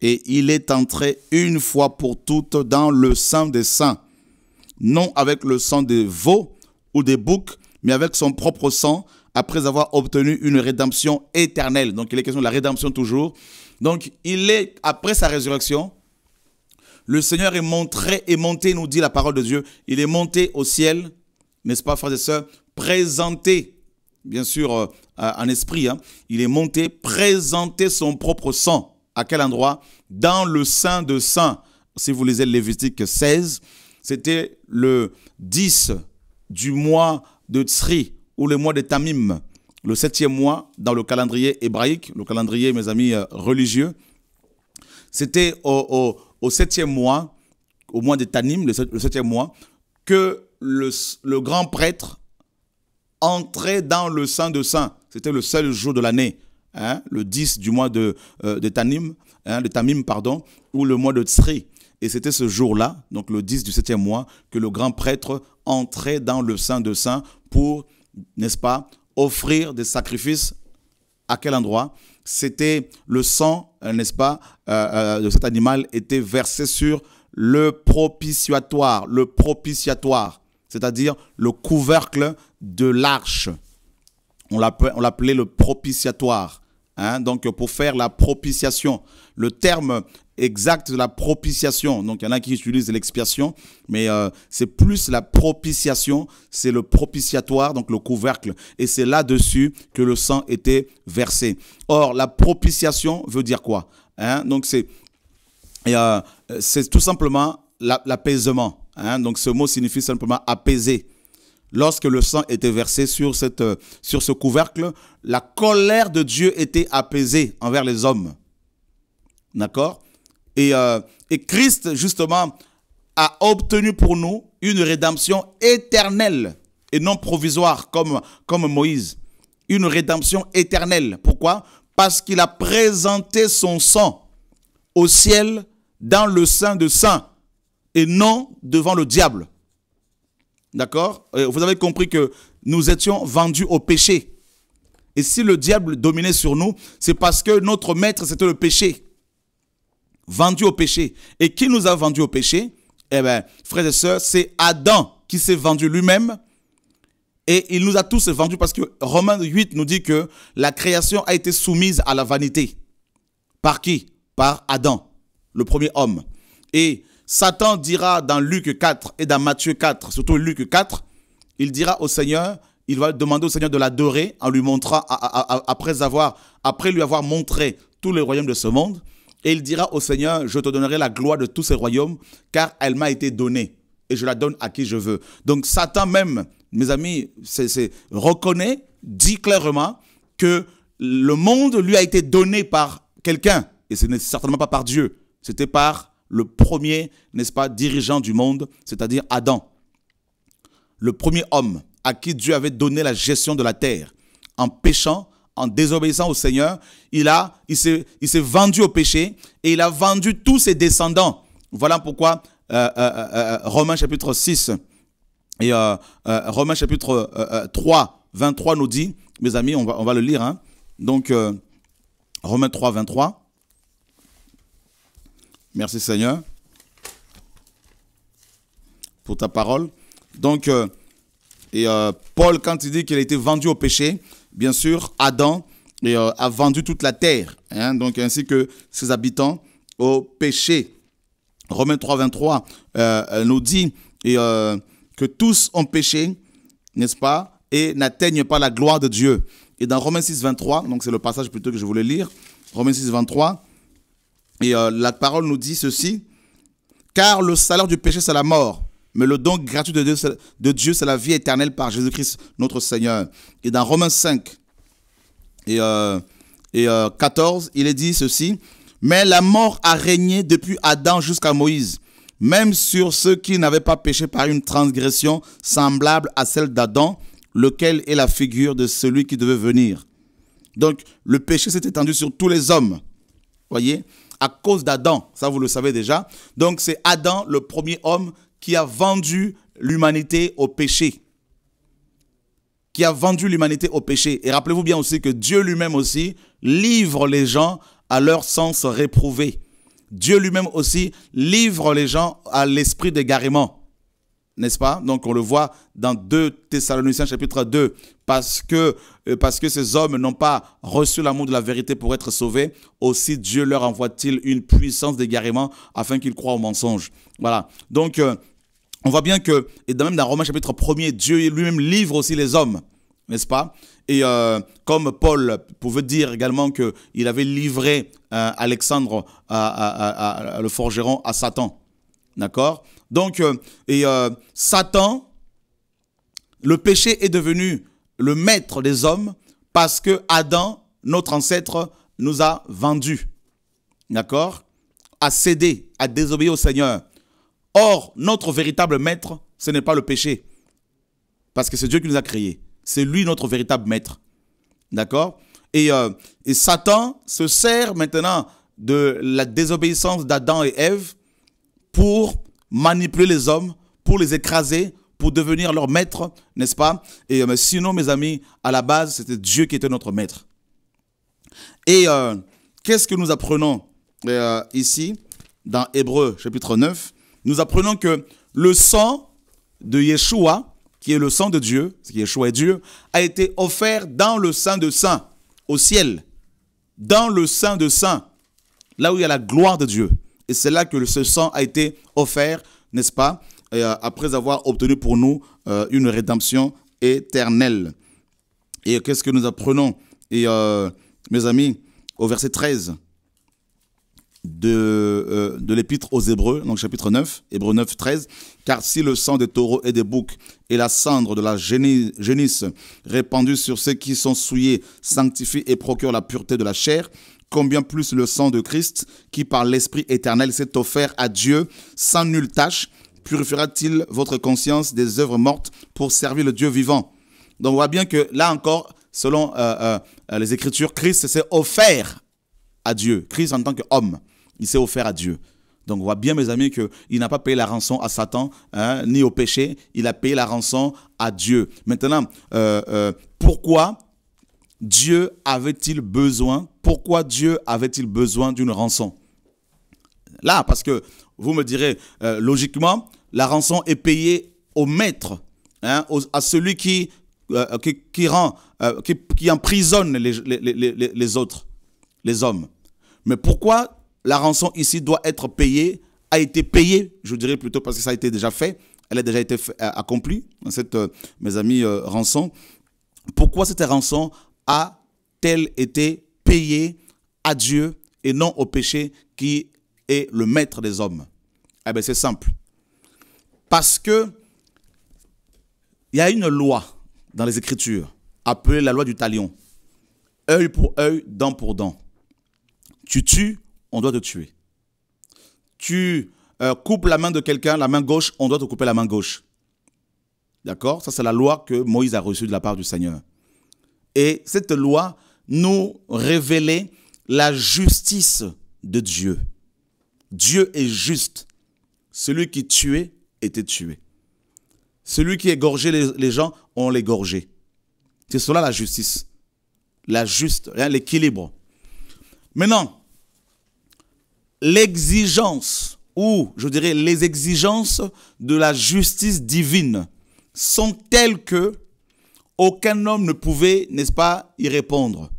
Et il est entré une fois pour toutes dans le sang des saints, non avec le sang des veaux ou des boucs, mais avec son propre sang, après avoir obtenu une rédemption éternelle. Donc il est question de la rédemption toujours. Donc il est, après sa résurrection, le Seigneur est montré, Et monté, nous dit la parole de Dieu, il est monté au ciel, n'est-ce pas, frères et sœurs, présenté, bien sûr, euh, en esprit, hein. il est monté, présenté son propre sang. À quel endroit Dans le sein de saint. Si vous lisez Lévitique 16, c'était le 10 du mois de Tsri ou le mois de Tamim, le septième mois dans le calendrier hébraïque, le calendrier, mes amis, euh, religieux. C'était au, septième mois, au mois de Tamim, le, septième mois, que le, grand prêtre entrait dans le Saint de Saint. C'était le seul jour de l'année, hein, le 10 du mois de, euh, hein, de Tamim, pardon, ou le mois de Tsri. Et c'était ce jour-là, donc le 10 du septième mois, que le grand prêtre entrer dans le sein de saint pour, n'est-ce pas, offrir des sacrifices à quel endroit C'était le sang, euh, n'est-ce pas, euh, euh, de cet animal était versé sur le propitiatoire, le propitiatoire, c'est-à-dire le couvercle de l'arche. On l'appelait le propitiatoire. Hein. donc pour faire la propitiation. Le terme Exact, la propitiation. Donc il y en a qui utilisent l'expiation, mais euh, c'est plus la propitiation, c'est le propitiatoire, donc le couvercle. Et c'est là-dessus que le sang était versé. Or, la propitiation veut dire quoi hein? Donc c'est euh, tout simplement l'apaisement. Hein? Donc ce mot signifie simplement apaiser. Lorsque le sang était versé sur, cette, euh, sur ce couvercle, la colère de Dieu était apaisée envers les hommes. D'accord euh, et, Christ, justement, a obtenu pour nous une rédemption éternelle et non provisoire comme, comme Moïse. Une rédemption éternelle. Pourquoi Parce qu'il a présenté son sang au ciel dans le sein de saint et non devant le diable. D'accord euh, Vous avez compris que nous étions vendus au péché. Et si le diable dominait sur nous, c'est parce que notre maître, c'était le péché vendu au péché. Et qui nous a vendu au péché Eh bien, frères et sœurs, c'est Adam qui s'est vendu lui-même. Et il nous a tous vendus parce que Romains 8 nous dit que la création a été soumise à la vanité. Par qui Par Adam, le premier homme. Et Satan dira dans Luc 4 et dans Matthieu 4, surtout Luc 4, il dira au Seigneur, il va demander au Seigneur de l'adorer en lui montrant, après, avoir, après lui avoir montré tous les royaumes de ce monde. Et il dira au Seigneur, je te donnerai la gloire de tous ces royaumes, car elle m'a été donnée, et je la donne à qui je veux. Donc Satan même, mes amis, reconnaît, dit clairement que le monde lui a été donné par quelqu'un, et ce n'est certainement pas par Dieu, c'était par le premier, n'est-ce pas, dirigeant du monde, c'est-à-dire Adam, le premier homme à qui Dieu avait donné la gestion de la terre, en péchant, en désobéissant au Seigneur, il, a, il s'est vendu au péché et il a vendu tous ses descendants. Voilà pourquoi euh, euh, euh, Romains chapitre 6 et Romains chapitre 3, 23 nous dit, mes amis, on va, on va le lire. Hein. Donc, Romains 3, 23. Merci Seigneur pour ta parole. Donc, et Paul, quand il dit qu'il a été vendu au péché, Bien sûr, Adam euh, a vendu toute la terre, hein, donc ainsi que ses habitants au péché. Romains 3, 23 euh, euh, nous dit que tous ont péché, n'est-ce pas, et n'atteignent pas la gloire de Dieu. Et dans Romains 6, 23, donc c'est le passage plutôt que je voulais lire, Romains 6, 23, et la parole nous dit ceci, car le salaire du péché, c'est la mort, mais le don gratuit de Dieu, c'est la vie éternelle par Jésus-Christ, notre Seigneur. Et dans Romains 5 et, 14, euh, euh, il est dit ceci, Mais la mort a régné depuis Adam jusqu'à Moïse, même sur ceux qui n'avaient pas péché par une transgression semblable à celle d'Adam, lequel est la figure de celui qui devait venir. Donc le péché s'est étendu sur tous les hommes. Voyez à cause d'Adam, ça vous le savez déjà. Donc c'est Adam, le premier homme, qui a vendu l'humanité au péché. Qui a vendu l'humanité au péché. Et rappelez-vous bien aussi que Dieu lui-même aussi livre les gens à leur sens réprouvé. Dieu lui-même aussi livre les gens à l'esprit d'égarement. N'est-ce pas Donc on le voit dans 2 Thessaloniciens chapitre 2. Parce que, euh, parce que ces hommes n'ont pas reçu l'amour de la vérité pour être sauvés, aussi Dieu leur envoie-t-il une puissance d'égarement afin qu'ils croient au mensonge. Voilà. Donc euh, on voit bien que, et même dans Romains chapitre 1 Dieu lui-même livre aussi les hommes, n'est-ce pas Et euh, comme Paul pouvait dire également qu'il avait livré euh, Alexandre, à, le forgeron, à Satan. D'accord Donc, euh, et Satan, le péché est devenu le maître des hommes parce que Adam, notre ancêtre, nous a vendus. D'accord À céder, à désobéir au Seigneur. Or, notre véritable maître, ce n'est pas le péché. Parce que c'est Dieu qui nous a créés. C'est lui notre véritable maître. D'accord euh, et, Satan se sert maintenant de la désobéissance d'Adam et Ève pour manipuler les hommes, pour les écraser, pour devenir leur maître, n'est-ce pas Et euh, sinon, mes amis, à la base, c'était Dieu qui était notre maître. Et euh, qu'est-ce que nous apprenons ici dans Hébreu chapitre 9 nous apprenons que le sang de Yeshua, qui est le sang de Dieu, parce que Yeshua est Dieu, a été offert dans le sein de saint, au ciel, dans le sein de saint, là où il y a la gloire de Dieu. Et c'est là que ce sang a été offert, n'est-ce pas, euh, après avoir obtenu pour nous euh, une rédemption éternelle. Et qu'est-ce que nous apprenons Et euh, mes amis, au verset 13, de, euh, de l'épître aux Hébreux, donc chapitre 9, Hébreux 9, 13. Car si le sang des taureaux et des boucs et la cendre de la génisse répandue sur ceux qui sont souillés sanctifient et procure la pureté de la chair, combien plus le sang de Christ, qui par l'Esprit éternel s'est offert à Dieu sans nulle tâche, purifiera-t-il votre conscience des œuvres mortes pour servir le Dieu vivant Donc on voit bien que là encore, selon euh, euh, les Écritures, Christ s'est offert à Dieu, Christ en tant qu'homme. Il s'est offert à Dieu. Donc on voit bien, mes amis, qu'il n'a pas payé la rançon à Satan, hein, ni au péché, il a payé la rançon à Dieu. Maintenant, euh, euh, pourquoi Dieu avait-il besoin, pourquoi Dieu avait-il besoin d'une rançon Là, parce que vous me direz, euh, logiquement, la rançon est payée au maître, hein, à celui qui, qui, rend, qui, emprisonne les autres, les hommes. Mais pourquoi la rançon ici doit être payée, a été payée, je dirais plutôt parce que ça a été déjà fait, elle a déjà été euh, accomplie, cette, euh, mes amis, euh, rançon. Pourquoi cette rançon a-t-elle été payée à Dieu et non au péché qui est le maître des hommes Eh bien, c'est simple. Parce que il y a une loi dans les Écritures appelée la loi du talion. Œil pour œil, dent pour dent. Tu tues, on doit te tuer. Tu euh, coupes la main de quelqu'un, la main gauche, on doit te couper la main gauche. D'accord Ça, c'est la loi que Moïse a reçue de la part du Seigneur. Et cette loi nous révélait la justice de Dieu. Dieu est juste. Celui qui tuait était tué. Celui qui égorgeait les gens, on l'égorgeait. C'est cela la justice. La juste, hein, l'équilibre. Maintenant, l'exigence, ou je dirais les exigences de la justice divine sont telles que aucun homme ne pouvait, n'est-ce pas, y répondre.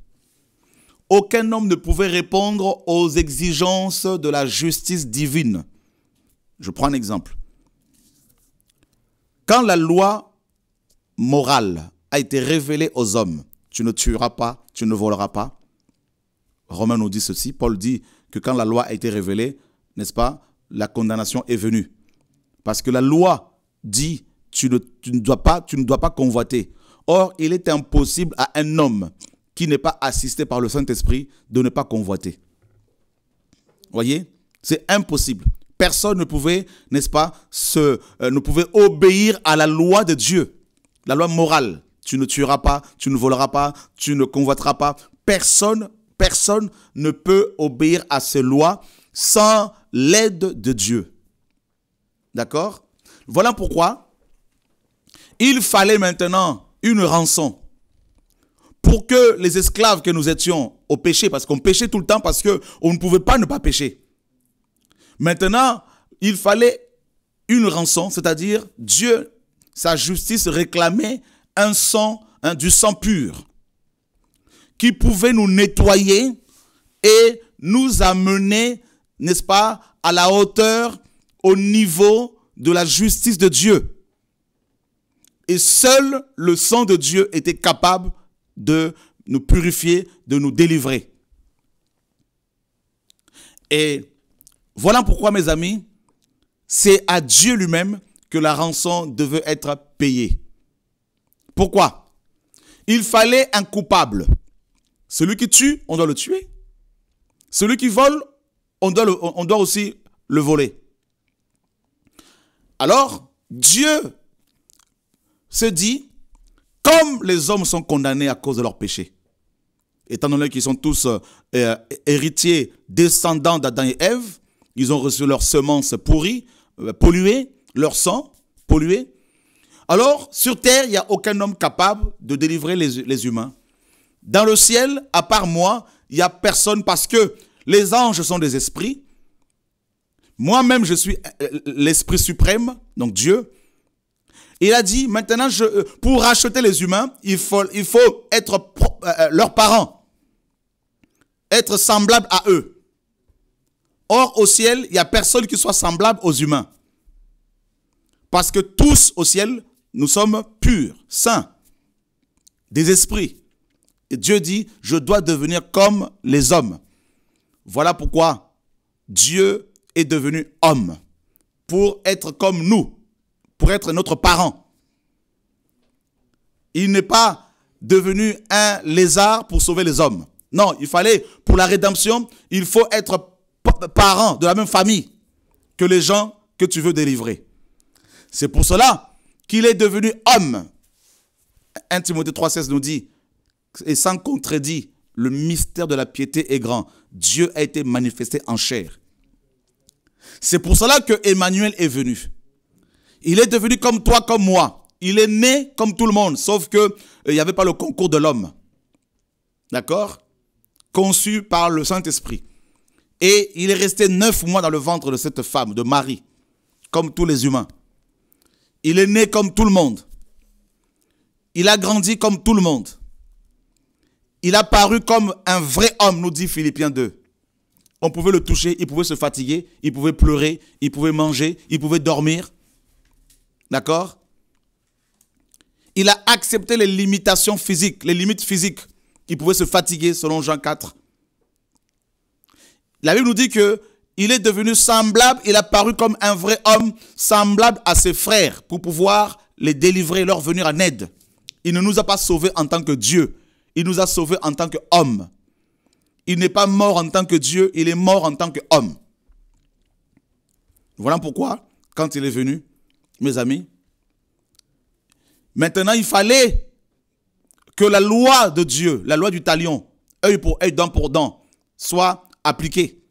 Aucun homme ne pouvait répondre aux exigences de la justice divine. Je prends un exemple. Quand la loi morale a été révélée aux hommes, tu ne tueras pas, tu ne voleras pas. Romain nous dit ceci, Paul dit, que quand la loi a été révélée, n'est-ce pas, la condamnation est venue. Parce que la loi dit tu ne, ne, dois, pas, tu ne dois pas convoiter. Or, il est impossible à un homme qui n'est pas assisté par le Saint-Esprit de ne pas convoiter. Voyez C'est impossible. Personne ne pouvait, n'est-ce pas, se, euh, ne pouvait obéir à la loi de Dieu, la loi morale. Tu ne tueras pas, tu ne voleras pas, tu ne convoiteras pas. Personne personne ne peut obéir à ces lois sans l'aide de Dieu. D'accord Voilà pourquoi il fallait maintenant une rançon pour que les esclaves que nous étions au péché, parce qu'on péchait tout le temps, parce qu'on ne pouvait pas ne pas pécher. Maintenant, il fallait une rançon, c'est-à-dire Dieu, sa justice réclamait un sang, du sang pur qui pouvait nous nettoyer et nous amener, n'est-ce pas, à la hauteur, au niveau de la justice de Dieu. Et seul le sang de Dieu était capable de nous purifier, de nous délivrer. Et voilà pourquoi, mes amis, c'est à Dieu lui-même que la rançon devait être payée. Pourquoi Il fallait un coupable. Celui qui tue, on doit le tuer. Celui qui vole, on doit, aussi le voler. Alors, Dieu se dit, comme les hommes sont condamnés à cause de leurs péchés, étant donné qu'ils sont tous euh, euh, héritiers, descendants d'Adam et Ève, ils ont reçu leur semence pourrie, euh, polluée, leur sang pollué. Alors, sur terre, il n'y a aucun homme capable de délivrer les humains. Dans le ciel, à part moi, il n'y a personne parce que les anges sont des esprits. Moi-même, je suis euh, l'esprit suprême, donc Dieu. Il a dit, maintenant, je, euh, pour racheter les humains, il faut, être euh, leurs parents, être semblable à eux. Or, au ciel, il n'y a personne qui soit semblable aux humains. Parce que tous au ciel, nous sommes purs, saints, des esprits. Dieu dit, je dois devenir comme les hommes. Voilà pourquoi Dieu est devenu homme, pour être comme nous, pour être notre parent. Il n'est pas devenu un lézard pour sauver les hommes. Non, il fallait, pour la rédemption, il faut être parent de la même famille que les gens que tu veux délivrer. C'est pour cela qu'il est devenu homme. 1 Timothée 3,16 nous dit et sans contredit, le mystère de la piété est grand. Dieu a été manifesté en chair. C'est pour cela que Emmanuel est venu. Il est devenu comme toi, comme moi. Il est né comme tout le monde, sauf qu'il euh, n'y avait pas le concours de l'homme. D'accord Conçu par le Saint-Esprit. Et il est resté neuf mois dans le ventre de cette femme, de Marie, comme tous les humains. Il est né comme tout le monde. Il a grandi comme tout le monde. Il a paru comme un vrai homme, nous dit Philippiens 2. On pouvait le toucher, il pouvait se fatiguer, il pouvait pleurer, il pouvait manger, il pouvait dormir. D'accord Il a accepté les limitations physiques, les limites physiques. Il pouvait se fatiguer selon Jean 4. La Bible nous dit que il est devenu semblable, il a paru comme un vrai homme, semblable à ses frères, pour pouvoir les délivrer, leur venir en aide. Il ne nous a pas sauvés en tant que Dieu, il nous a sauvés en tant qu'homme. Il n'est pas mort en tant que Dieu, il est mort en tant qu'homme. Voilà pourquoi, quand il est venu, mes amis, maintenant il fallait que la loi de Dieu, la loi du talion, œil pour œil, dent pour dent, soit appliquée.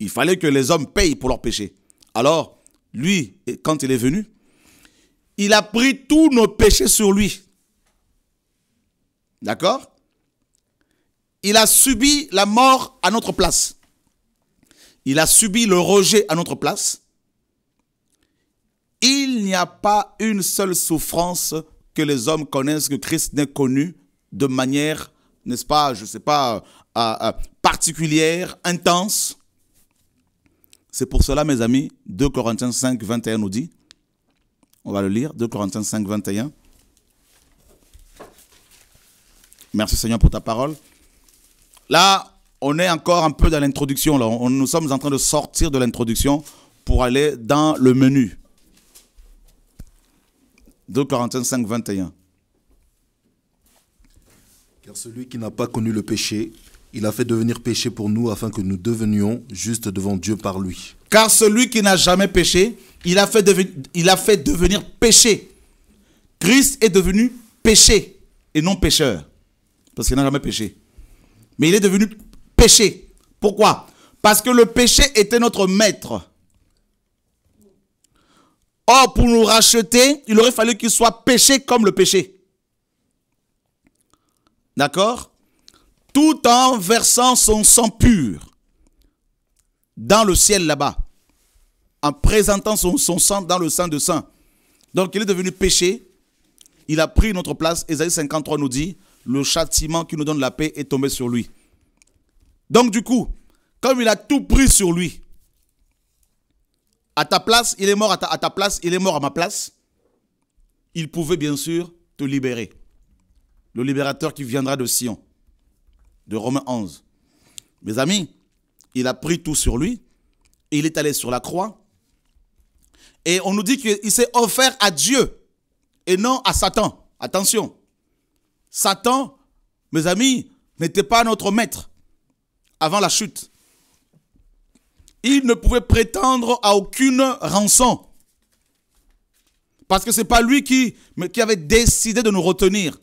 Il fallait que les hommes payent pour leurs péchés. Alors, lui, quand il est venu, il a pris tous nos péchés sur lui. D'accord il a subi la mort à notre place. Il a subi le rejet à notre place. Il n'y a pas une seule souffrance que les hommes connaissent que Christ n'ait connue de manière, n'est-ce pas, je ne sais pas, euh, euh, particulière, intense. C'est pour cela, mes amis, 2 Corinthiens 5, 21 nous dit, on va le lire, 2 Corinthiens 5, 21. Merci Seigneur pour ta parole. Là, on est encore un peu dans l'introduction. Là. nous sommes en train de sortir de l'introduction pour aller dans le menu. 2 Corinthiens 5, 21. Car celui qui n'a pas connu le péché, il a fait devenir péché pour nous afin que nous devenions justes devant Dieu par lui. Car celui qui n'a jamais péché, il a fait devenir péché. Christ est devenu péché et non pécheur. Parce qu'il n'a jamais péché mais il est devenu péché. Pourquoi Parce que le péché était notre maître. Or, pour nous racheter, il aurait fallu qu'il soit péché comme le péché. D'accord Tout en versant son sang pur dans le ciel là-bas, en présentant son, sang dans le sang de saint. Donc, il est devenu péché. Il a pris notre place. Ésaïe 53 nous dit le châtiment qui nous donne la paix est tombé sur lui. Donc du coup, comme il a tout pris sur lui, à ta place, il est mort à ta, place, il est mort à ma place, il pouvait bien sûr te libérer. Le libérateur qui viendra de Sion, de Romains 11. Mes amis, il a pris tout sur lui, il est allé sur la croix, et on nous dit qu'il s'est offert à Dieu et non à Satan. Attention. Satan, mes amis, n'était pas notre maître avant la chute. Il ne pouvait prétendre à aucune rançon. Parce que ce n'est pas lui qui, qui avait décidé de nous retenir.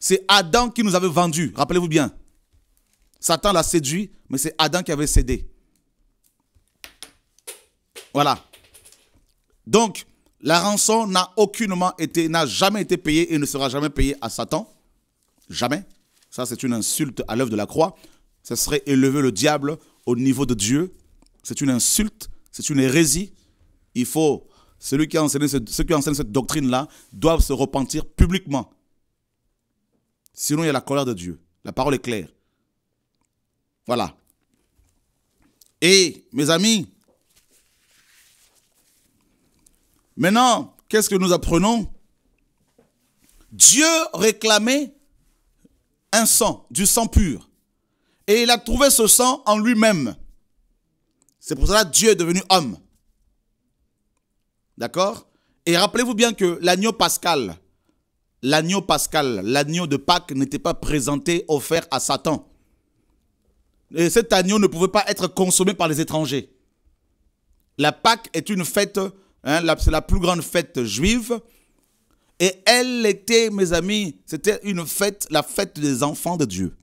C'est Adam qui nous avait vendus. Rappelez-vous bien. Satan l'a séduit, mais c'est Adam qui avait cédé. Voilà. Donc, la rançon n'a aucunement été, n'a jamais été payée et ne sera jamais payée à Satan. Jamais. Ça, c'est une insulte à l'œuvre de la croix. Ça serait élever le diable au niveau de Dieu. C'est une insulte, c'est une hérésie. Il faut, celui qui enseigne, ceux qui enseignent cette doctrine-là doivent se repentir publiquement. Sinon, il y a la colère de Dieu. La parole est claire. Voilà. Et, mes amis, maintenant, qu'est-ce que nous apprenons Dieu réclamait un sang, du sang pur. Et il a trouvé ce sang en lui-même. C'est pour cela que Dieu est devenu homme. D'accord Et rappelez-vous bien que l'agneau pascal, l'agneau pascal, l'agneau de Pâques n'était pas présenté, offert à Satan. Et cet agneau ne pouvait pas être consommé par les étrangers. La Pâque est une fête, hein, c'est la plus grande fête juive et elle était, mes amis, c'était une fête, la fête des enfants de Dieu.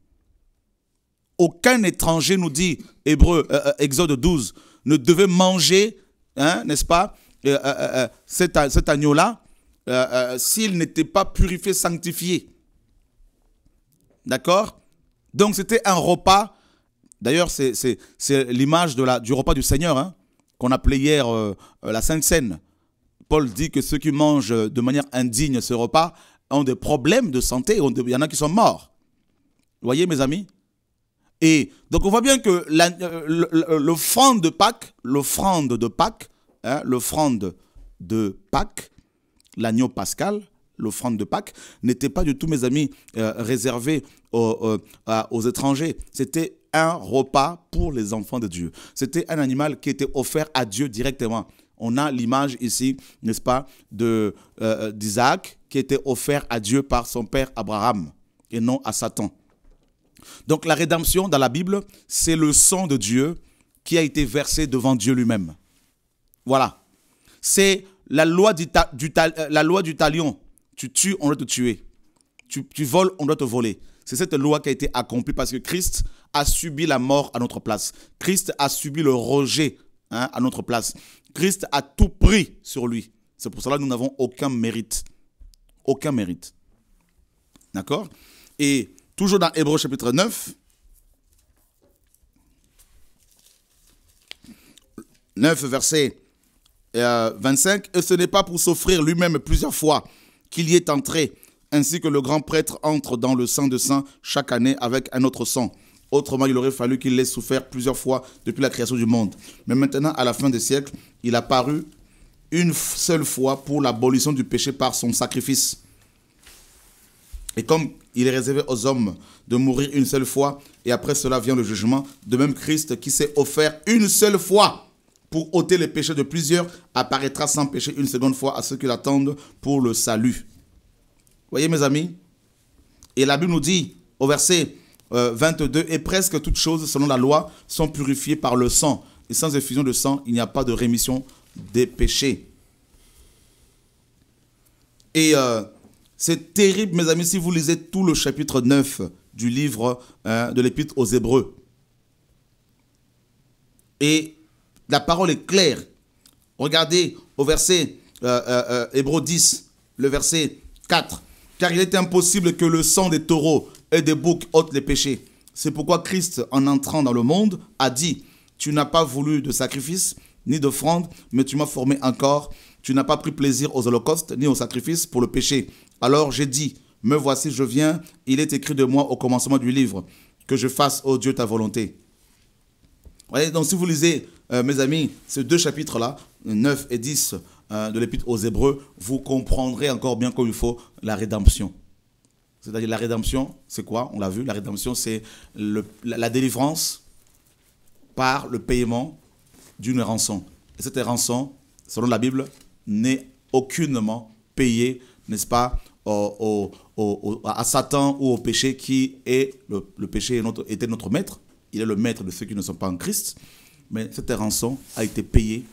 Aucun étranger, nous dit Hébreu, euh, euh, Exode 12, ne devait manger, hein, n'est-ce pas, euh, cet, agneau-là, s'il n'était pas purifié, sanctifié. D'accord Donc c'était un repas. D'ailleurs, c'est l'image du repas du Seigneur hein, qu'on appelait hier la Sainte Seine Paul dit que ceux qui mangent de manière indigne ce repas ont des problèmes de santé, il y en a qui sont morts. Vous voyez, mes amis Et donc, on voit bien que euh, l'offrande de Pâques, l'offrande de Pâques, hein, l'offrande de Pâques, l'agneau pascal, l'offrande de Pâques, n'était pas du tout, mes amis, euh, réservée euh, aux étrangers. C'était un repas pour les enfants de Dieu. C'était un animal qui était offert à Dieu directement. On a l'image ici, n'est-ce pas, de euh, euh, d'Isaac qui était offert à Dieu par son père Abraham et non à Satan. Donc la rédemption dans la Bible, c'est le sang de Dieu qui a été versé devant Dieu lui-même. Voilà. C'est la loi du, euh, la loi du talion. Tu tues, on doit te tuer. Tu, tu voles, on doit te voler. C'est cette loi qui a été accomplie parce que Christ a subi la mort à notre place. Christ a subi le rejet Hein, à notre place. Christ a tout pris sur lui. C'est pour cela que nous n'avons aucun mérite. Aucun mérite. D'accord Et toujours dans Hébreu chapitre 9, 9 verset 25, euh, et ce n'est pas pour s'offrir lui-même plusieurs fois qu'il y est entré, ainsi que le grand prêtre entre dans le sang de sang chaque année avec un autre sang. Autrement, il aurait fallu qu'il l'ait souffert plusieurs fois depuis la création du monde. Mais maintenant, à la fin des siècles, il a paru une seule fois pour l'abolition du péché par son sacrifice. Et comme il est réservé aux hommes de mourir une seule fois, et après cela vient le jugement, de même Christ qui s'est offert une seule fois pour ôter les péchés de plusieurs, apparaîtra sans péché une seconde fois à ceux qui l'attendent pour le salut. Voyez mes amis Et la Bible nous dit au verset 22, euh, et presque toutes choses selon la loi sont purifiées par le sang. Et sans effusion de sang, il n'y a pas de rémission des péchés. Et euh, c'est terrible, mes amis, si vous lisez tout le chapitre 9 du livre hein, de l'Épître aux Hébreux. Et la parole est claire. Regardez au verset euh, hébreu 10, le verset 4. Car il est impossible que le sang des taureaux et des boucs ôtent les péchés. C'est pourquoi Christ, en entrant dans le monde, a dit, Tu n'as pas voulu de sacrifice ni d'offrande, mais tu m'as formé un corps. Tu n'as pas pris plaisir aux holocaustes ni aux sacrifices pour le péché. Alors j'ai dit, Me voici, je viens, il est écrit de moi au commencement du livre, que je fasse, ô Dieu, ta volonté. Voyez, donc si vous lisez, euh, mes amis, ces deux chapitres-là, 9 et 10 euh, de l'épître aux Hébreux, vous comprendrez encore bien comme il faut la rédemption. C'est-à-dire la rédemption, c'est quoi On l'a vu, la rédemption, c'est la délivrance par le paiement d'une rançon. Et cette rançon, selon la Bible, n'est aucunement payée, n'est-ce pas, à Satan ou au péché qui est le, péché notre, était notre maître. Il est le maître de ceux qui ne sont pas en Christ. Mais cette rançon a été payée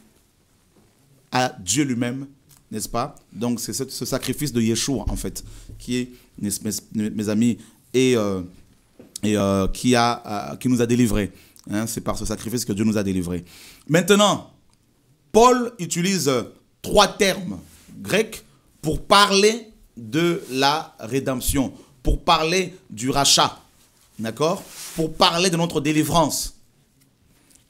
à Dieu lui-même, n'est-ce pas Donc c'est ce, ce, sacrifice de Yeshua, en fait, qui est mes, amis, et, euh, et euh, qui, a, euh, qui nous a délivrés. Hein. c'est par ce sacrifice que Dieu nous a délivrés. Maintenant, Paul utilise trois termes grecs pour parler de la rédemption, pour parler du rachat, d'accord Pour parler de notre délivrance.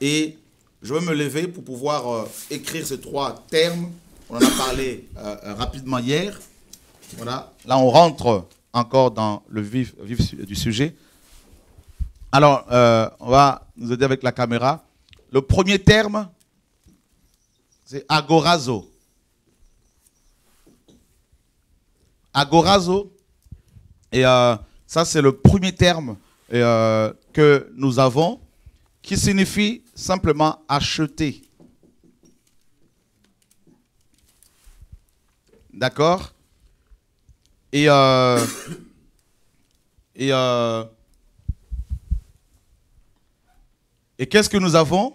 Et je vais me lever pour pouvoir écrire ces trois termes. On en a parlé rapidement hier. Voilà. Là, on rentre encore dans le vif, du sujet. Alors, euh, on va nous aider avec la caméra. Le premier terme, c'est agorazo. Agorazo. Et euh, ça, c'est le premier terme euh, que nous avons qui signifie simplement acheter. D'accord et. Euh, <coughs> euh, et. qu'est-ce que nous avons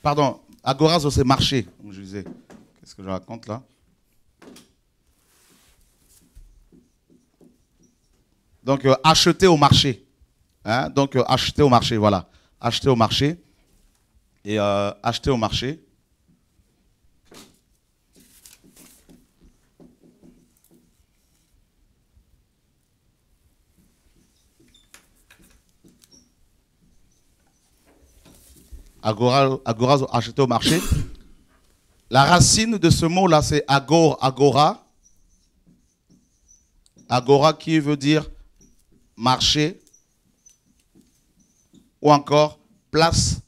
Pardon, Agora, c'est marché, comme je disais. Qu'est-ce que je raconte là Donc, euh, acheter au marché. Hein? Donc, acheter au marché, voilà. Acheter au marché. Et acheter au marché. Agora, agora acheter au marché. La racine de ce mot-là, c'est Agora, agora. Agora qui veut dire marché ou encore place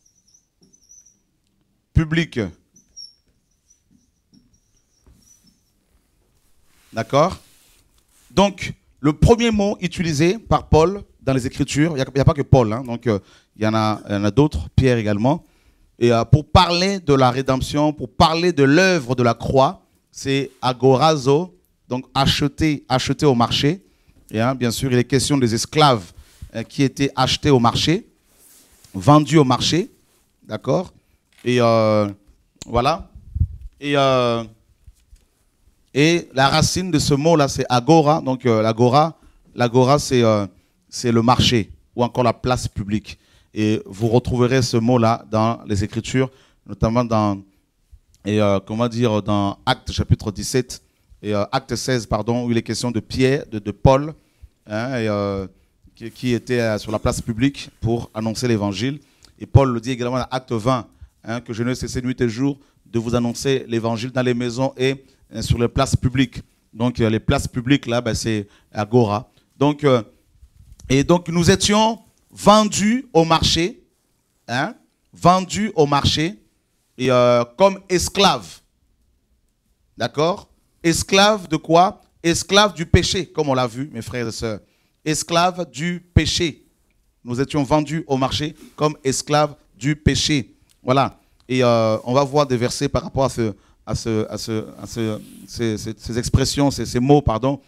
publique. D'accord Donc, le premier mot utilisé par Paul dans les Écritures, il n'y a, pas que Paul, hein, donc euh, il y en a, y en a d'autres, Pierre également, et euh, pour parler de la rédemption, pour parler de l'œuvre de la croix, c'est agorazo, donc acheter au marché. Et hein, bien sûr, il est question des esclaves euh, qui étaient achetés au marché, vendus au marché, d'accord Et euh, voilà. Et, la racine de ce mot-là, c'est agora. Donc l'agora, l'agora, c'est le marché ou encore la place publique. Et vous retrouverez ce mot-là dans les Écritures, notamment dans, et, euh, comment dire, dans Actes chapitre 17 et euh, Acte 16, pardon, où il est question de Pierre, de, Paul, hein, euh, qui, était sur la place publique pour annoncer l'Évangile. Et Paul le dit également dans Acte 20, hein, que je ne cesse nuit et jour de vous annoncer l'Évangile dans les maisons et sur les places publiques. Donc les places publiques, là, ben, c'est Agora. Donc, et donc nous étions vendu au marché, hein, vendu au marché et, euh, comme esclave. D'accord Esclave de quoi Esclave du péché, comme on l'a vu, mes frères et sœurs. Esclave du péché. Nous étions vendus au marché comme esclaves du péché. Voilà. Et euh, on va voir des versets par rapport à, ce, à, à, ces, expressions, ces, mots, pardon,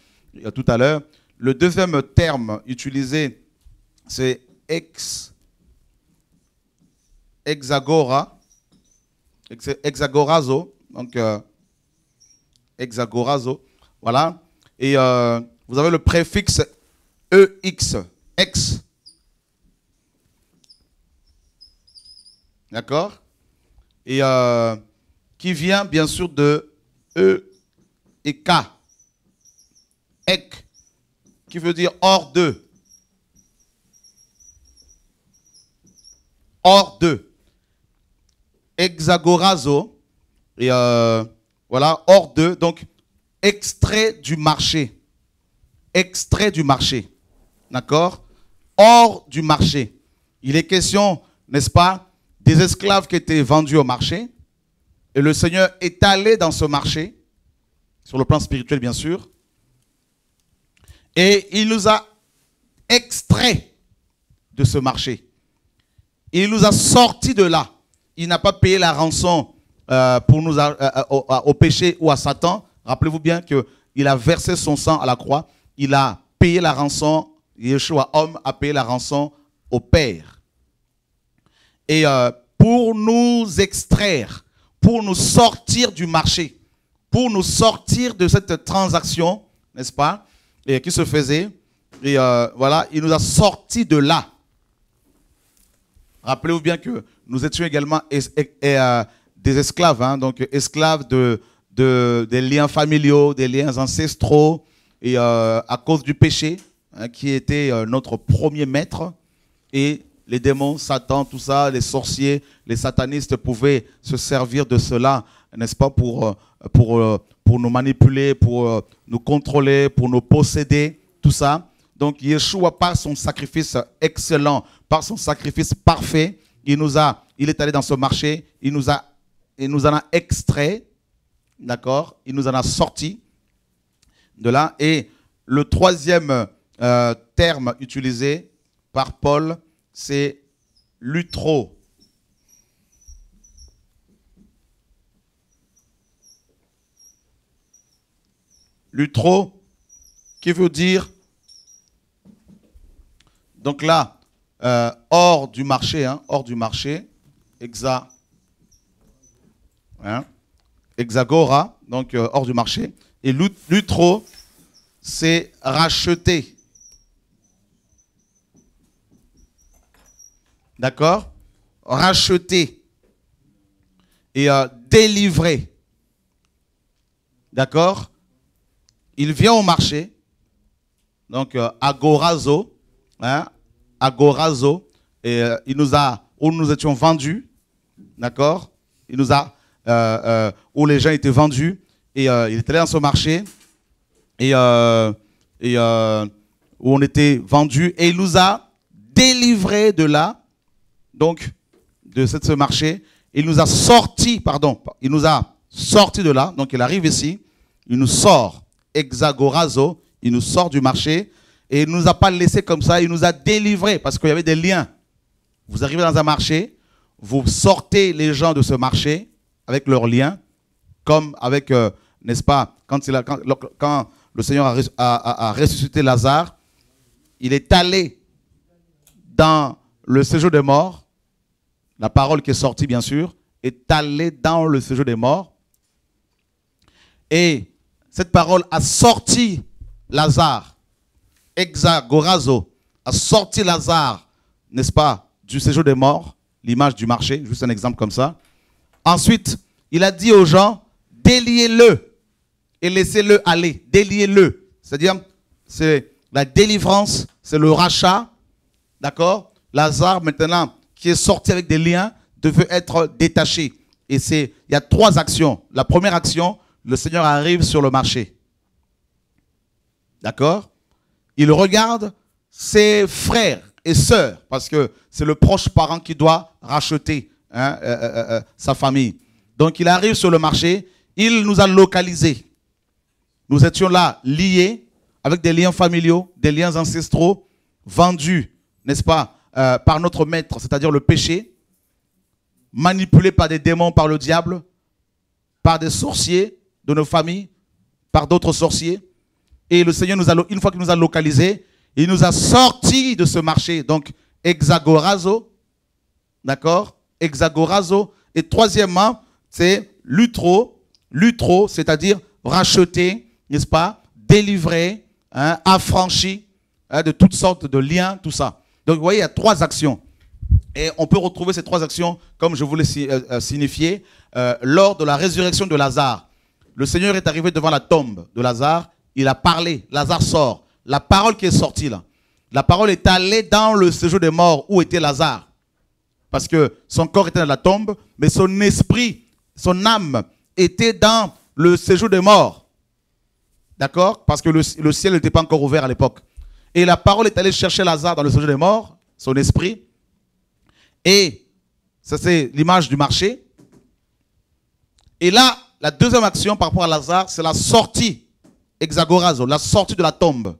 tout à l'heure. Le deuxième terme utilisé, c'est ex, hexagora, hexagorazo, donc euh, hexagorazo, voilà. Et euh, vous avez le préfixe EX, ex. D'accord Et euh, qui vient bien sûr de E et K. Ek, qui veut dire hors de. hors de, Hexagorazo, et euh, voilà, hors de donc extrait du marché. Extrait du marché. D'accord Hors du marché. Il est question, n'est-ce pas, des esclaves qui étaient vendus au marché. Et le Seigneur est allé dans ce marché, sur le plan spirituel bien sûr. Et il nous a extrait de ce marché. Il nous a sortis de là. Il n'a pas payé la rançon euh, pour nous euh, euh, au, péché ou à Satan. Rappelez-vous bien qu'il a versé son sang à la croix. Il a payé la rançon. Yeshua, homme, a payé la rançon au Père. Et pour nous extraire, pour nous sortir du marché, pour nous sortir de cette transaction, n'est-ce pas, et qui se faisait. Et voilà, il nous a sortis de là. Rappelez-vous bien que nous étions également euh, des esclaves, hein, donc esclaves de, des liens familiaux, des liens ancestraux, et euh, à cause du péché, hein, qui était euh, notre premier maître, et les démons, Satan, tout ça, les sorciers, les satanistes pouvaient se servir de cela, n'est-ce pas, pour, pour, pour nous manipuler, pour nous contrôler, pour nous posséder, tout ça. Donc Yeshua, par son sacrifice excellent, par son sacrifice parfait, il nous a, il est allé dans ce marché, il nous a, il nous en a extrait, d'accord Il nous en a sorti de là. Et le troisième euh, terme utilisé par Paul, c'est l'utro. L'utro qui veut dire, donc là, euh, hors du marché, hein, hors du marché, Exa... hein, Hexagora, donc euh, hors du marché, et Lutro, c'est racheter. D'accord Racheter et euh, délivrer. D'accord Il vient au marché, donc agorazo, hein, Agorazo. Et euh, il nous a, où nous étions vendus, d'accord Il nous a, euh, euh, où les gens étaient vendus. Et il était dans ce marché. Et, et où on était vendus. Et il nous a délivrés de là, donc, de ce marché. Il nous a sortis, pardon, il nous a sortis de là. Donc, il arrive ici. Il nous sort, hexagorazo, il nous sort du marché. Et il ne nous a pas laissé comme ça, il nous a délivré parce qu'il y avait des liens. Vous arrivez dans un marché, vous sortez les gens de ce marché avec leurs liens, comme avec, euh, n'est-ce pas, quand, le Seigneur a, a, ressuscité Lazare, il est allé dans le séjour des morts, la parole qui est sortie bien sûr, est allée dans le séjour des morts, et cette parole a sorti Lazare exagorazo a sorti Lazare, n'est-ce pas, du séjour des morts, l'image du marché, juste un exemple comme ça. Ensuite, il a dit aux gens, déliez-le et laissez-le aller, déliez-le. C'est-à-dire, c'est la délivrance, c'est le rachat, d'accord Lazare, maintenant, qui est sorti avec des liens, devait être détaché. Et c'est, il y a trois actions. La première action, le Seigneur arrive sur le marché. D'accord il regarde ses frères et sœurs, parce que c'est le proche parent qui doit racheter hein, euh, euh, euh, sa famille. Donc il arrive sur le marché, il nous a localisés. Nous étions là liés avec des liens familiaux, des liens ancestraux, vendus, n'est-ce pas, par notre maître, c'est-à-dire le péché, manipulés par des démons, par le diable, par des sorciers de nos familles, par d'autres sorciers. Et le Seigneur, nous a, une fois qu'il nous a localisés, il nous a sortis de ce marché. Donc, hexagorazo, d'accord Hexagorazo. Et troisièmement, c'est lutro, lutro, c'est-à-dire racheter, n'est-ce pas délivrer, hein, affranchi hein, de toutes sortes de liens, tout ça. Donc, vous voyez, il y a trois actions. Et on peut retrouver ces trois actions, comme je voulais euh, euh, signifier, euh, lors de la résurrection de Lazare. Le Seigneur est arrivé devant la tombe de Lazare il a parlé. Lazare sort. La parole qui est sortie là. La parole est allée dans le séjour des morts où était Lazare. Parce que son corps était dans la tombe, mais son esprit, son âme était dans le séjour des morts. D'accord Parce que le, ciel n'était pas encore ouvert à l'époque. Et la parole est allée chercher Lazare dans le séjour des morts, son esprit. Et ça, c'est l'image du marché. Et là, la deuxième action par rapport à Lazare, c'est la sortie Hexagoras, la sortie de la tombe.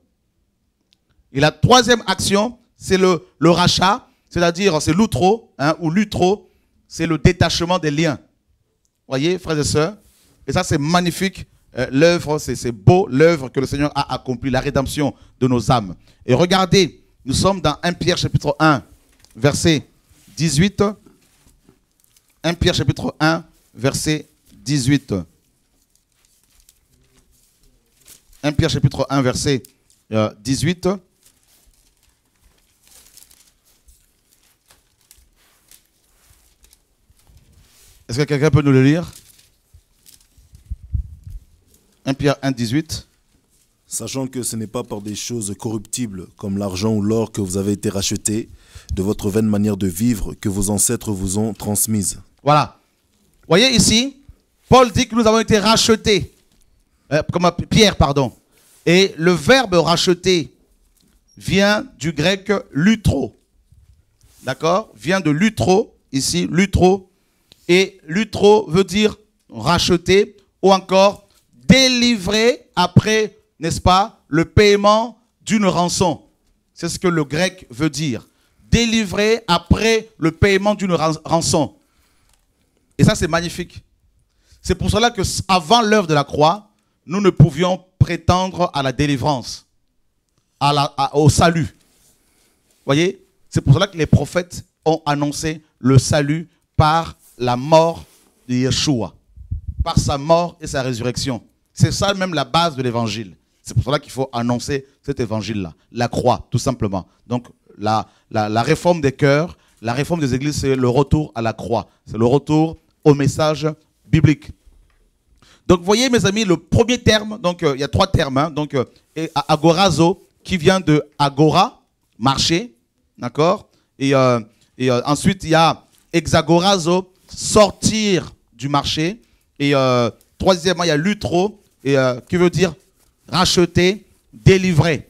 Et la troisième action, c'est le, rachat, c'est-à-dire c'est l'outro hein, ou l'utro, c'est le détachement des liens. Voyez, frères et sœurs, et ça c'est magnifique euh, l'œuvre, c'est beau l'œuvre que le Seigneur a accomplie, la rédemption de nos âmes. Et regardez, nous sommes dans 1 Pierre chapitre 1, verset 18. 1 Pierre chapitre 1, verset 18. 1 Pierre chapitre 1 verset 18. Euh, Est-ce que quelqu'un peut nous le lire 1 Pierre 1, 18. Sachant que ce n'est pas par des choses corruptibles comme l'argent ou l'or que vous avez été rachetés de votre vaine manière de vivre que vos ancêtres vous ont transmise. Voilà. Voyez ici, Paul dit que nous avons été rachetés. Euh, comme Pierre, pardon. Et le verbe racheter vient du grec lutro. D'accord Vient de lutro, ici, lutro. Et lutro veut dire racheter ou encore délivrer après, n'est-ce pas, le paiement d'une rançon. C'est ce que le grec veut dire. Délivrer après le paiement d'une rançon. Et ça, c'est magnifique. C'est pour cela que avant l'œuvre de la croix, nous ne pouvions prétendre à la délivrance, au salut. Voyez C'est pour cela que les prophètes ont annoncé le salut par la mort de Yeshua, par sa mort et sa résurrection. C'est ça même la base de l'évangile. C'est pour cela qu'il faut annoncer cet évangile-là, la croix, tout simplement. Donc la réforme des cœurs, la réforme des églises, c'est le retour à la croix, c'est le retour au message biblique. Donc, voyez, mes amis, le premier terme, donc euh, il y a trois termes, hein. donc euh, agorazo, qui vient de agora, marché, d'accord Et, euh, ensuite, il y a exagorazo sortir du marché. Et troisièmement, il y a lutro, et, qui veut dire racheter, délivrer.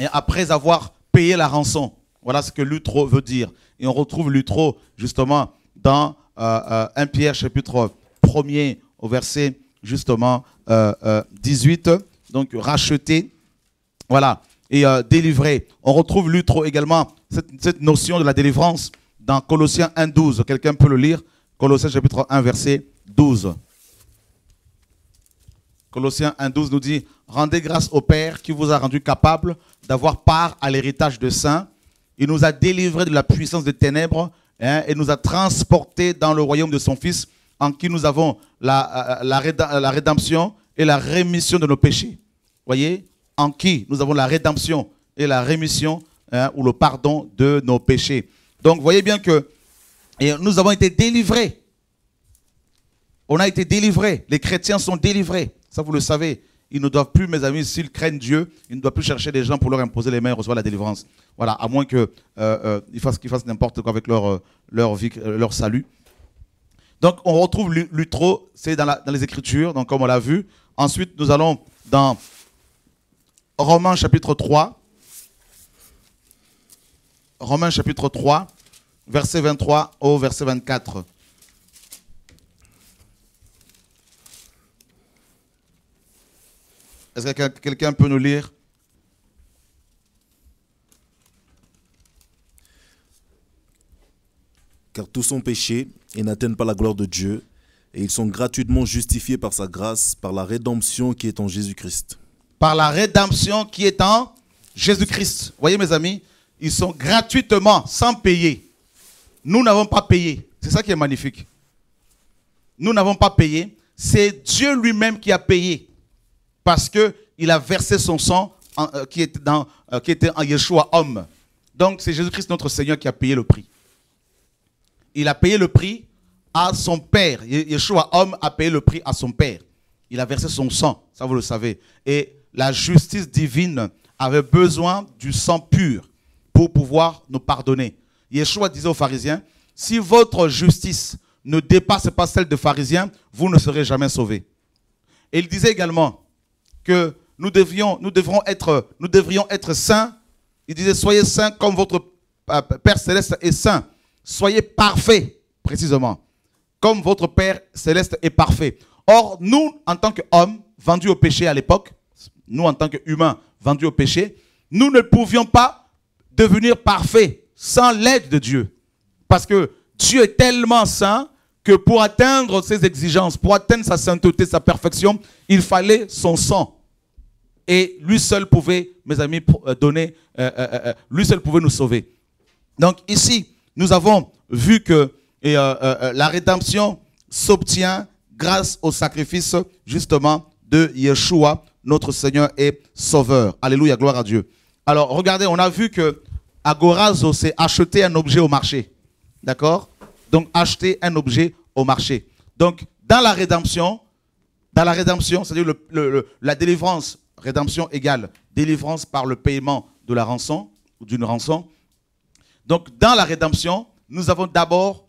Et après avoir payé la rançon. Voilà ce que lutro veut dire. Et on retrouve lutro, justement, dans 1 Pierre, chapitre 1 au verset justement 18, euh, euh, donc racheter, voilà, et euh, délivrer. On retrouve l'utro également, cette, notion de la délivrance dans Colossiens 1, 12. Quelqu'un peut le lire Colossiens chapitre 1, verset 12. Colossiens 1, 12 nous dit, rendez grâce au Père qui vous a rendu capable d'avoir part à l'héritage de saints. Il nous a délivrés de la puissance des ténèbres hein, et nous a transportés dans le royaume de son Fils en qui nous avons la, euh, la, rédemption et la rémission de nos péchés. Voyez En qui nous avons la rédemption et la rémission hein, ou le pardon de nos péchés. Donc, voyez bien que et nous avons été délivrés. On a été délivrés. Les chrétiens sont délivrés. Ça, vous le savez. Ils ne doivent plus, mes amis, s'ils craignent Dieu, ils ne doivent plus chercher des gens pour leur imposer les mains et recevoir la délivrance. Voilà, à moins euh, euh, qu'ils fassent, fassent n'importe quoi avec leur, leur, vie, leur salut. Donc on retrouve l'utro, c'est dans, les Écritures, donc comme on l'a vu. Ensuite, nous allons dans Romains chapitre 3. Romains chapitre 3, verset 23 au verset 24. Est-ce que quelqu'un peut nous lire Car tous ont péché et n'atteignent pas la gloire de Dieu, et ils sont gratuitement justifiés par sa grâce, par la rédemption qui est en Jésus-Christ. Par la rédemption qui est en Jésus-Christ. Voyez mes amis, ils sont gratuitement, sans payer. Nous n'avons pas payé. C'est ça qui est magnifique. Nous n'avons pas payé. C'est Dieu lui-même qui a payé. Parce qu'il a versé son sang euh, qui, était dans, euh, qui était en Yeshua homme. Donc c'est Jésus-Christ notre Seigneur qui a payé le prix. Il a payé le prix à son père. Yeshua, homme, a payé le prix à son père. Il a versé son sang, ça vous le savez. Et la justice divine avait besoin du sang pur pour pouvoir nous pardonner. Yeshua disait aux pharisiens, si votre justice ne dépasse pas celle des pharisiens, vous ne serez jamais sauvés. Et il disait également que nous devions, nous devrons être, nous devrions être saints. Il disait, soyez saints comme votre euh, Père céleste est saint. Soyez parfaits, précisément comme votre Père céleste est parfait. Or, nous, en tant qu'hommes, vendus au péché à l'époque, nous, en tant qu'humains, vendus au péché, nous ne pouvions pas devenir parfaits sans l'aide de Dieu. Parce que Dieu est tellement saint que pour atteindre ses exigences, pour atteindre sa sainteté, sa perfection, il fallait son sang. Et lui seul pouvait, mes amis, euh, donner, euh, euh, lui seul pouvait nous sauver. Donc ici, nous avons vu que et euh, euh, euh, la rédemption s'obtient grâce au sacrifice justement de Yeshua, notre Seigneur et Sauveur. Alléluia, gloire à Dieu. Alors regardez, on a vu que agorazo, c'est acheter un objet au marché. D'accord Donc acheter un objet au marché. Donc dans la rédemption, dans la rédemption, c'est-à-dire la délivrance, rédemption égale délivrance par le paiement de la rançon ou d'une rançon. Donc dans la rédemption, nous avons d'abord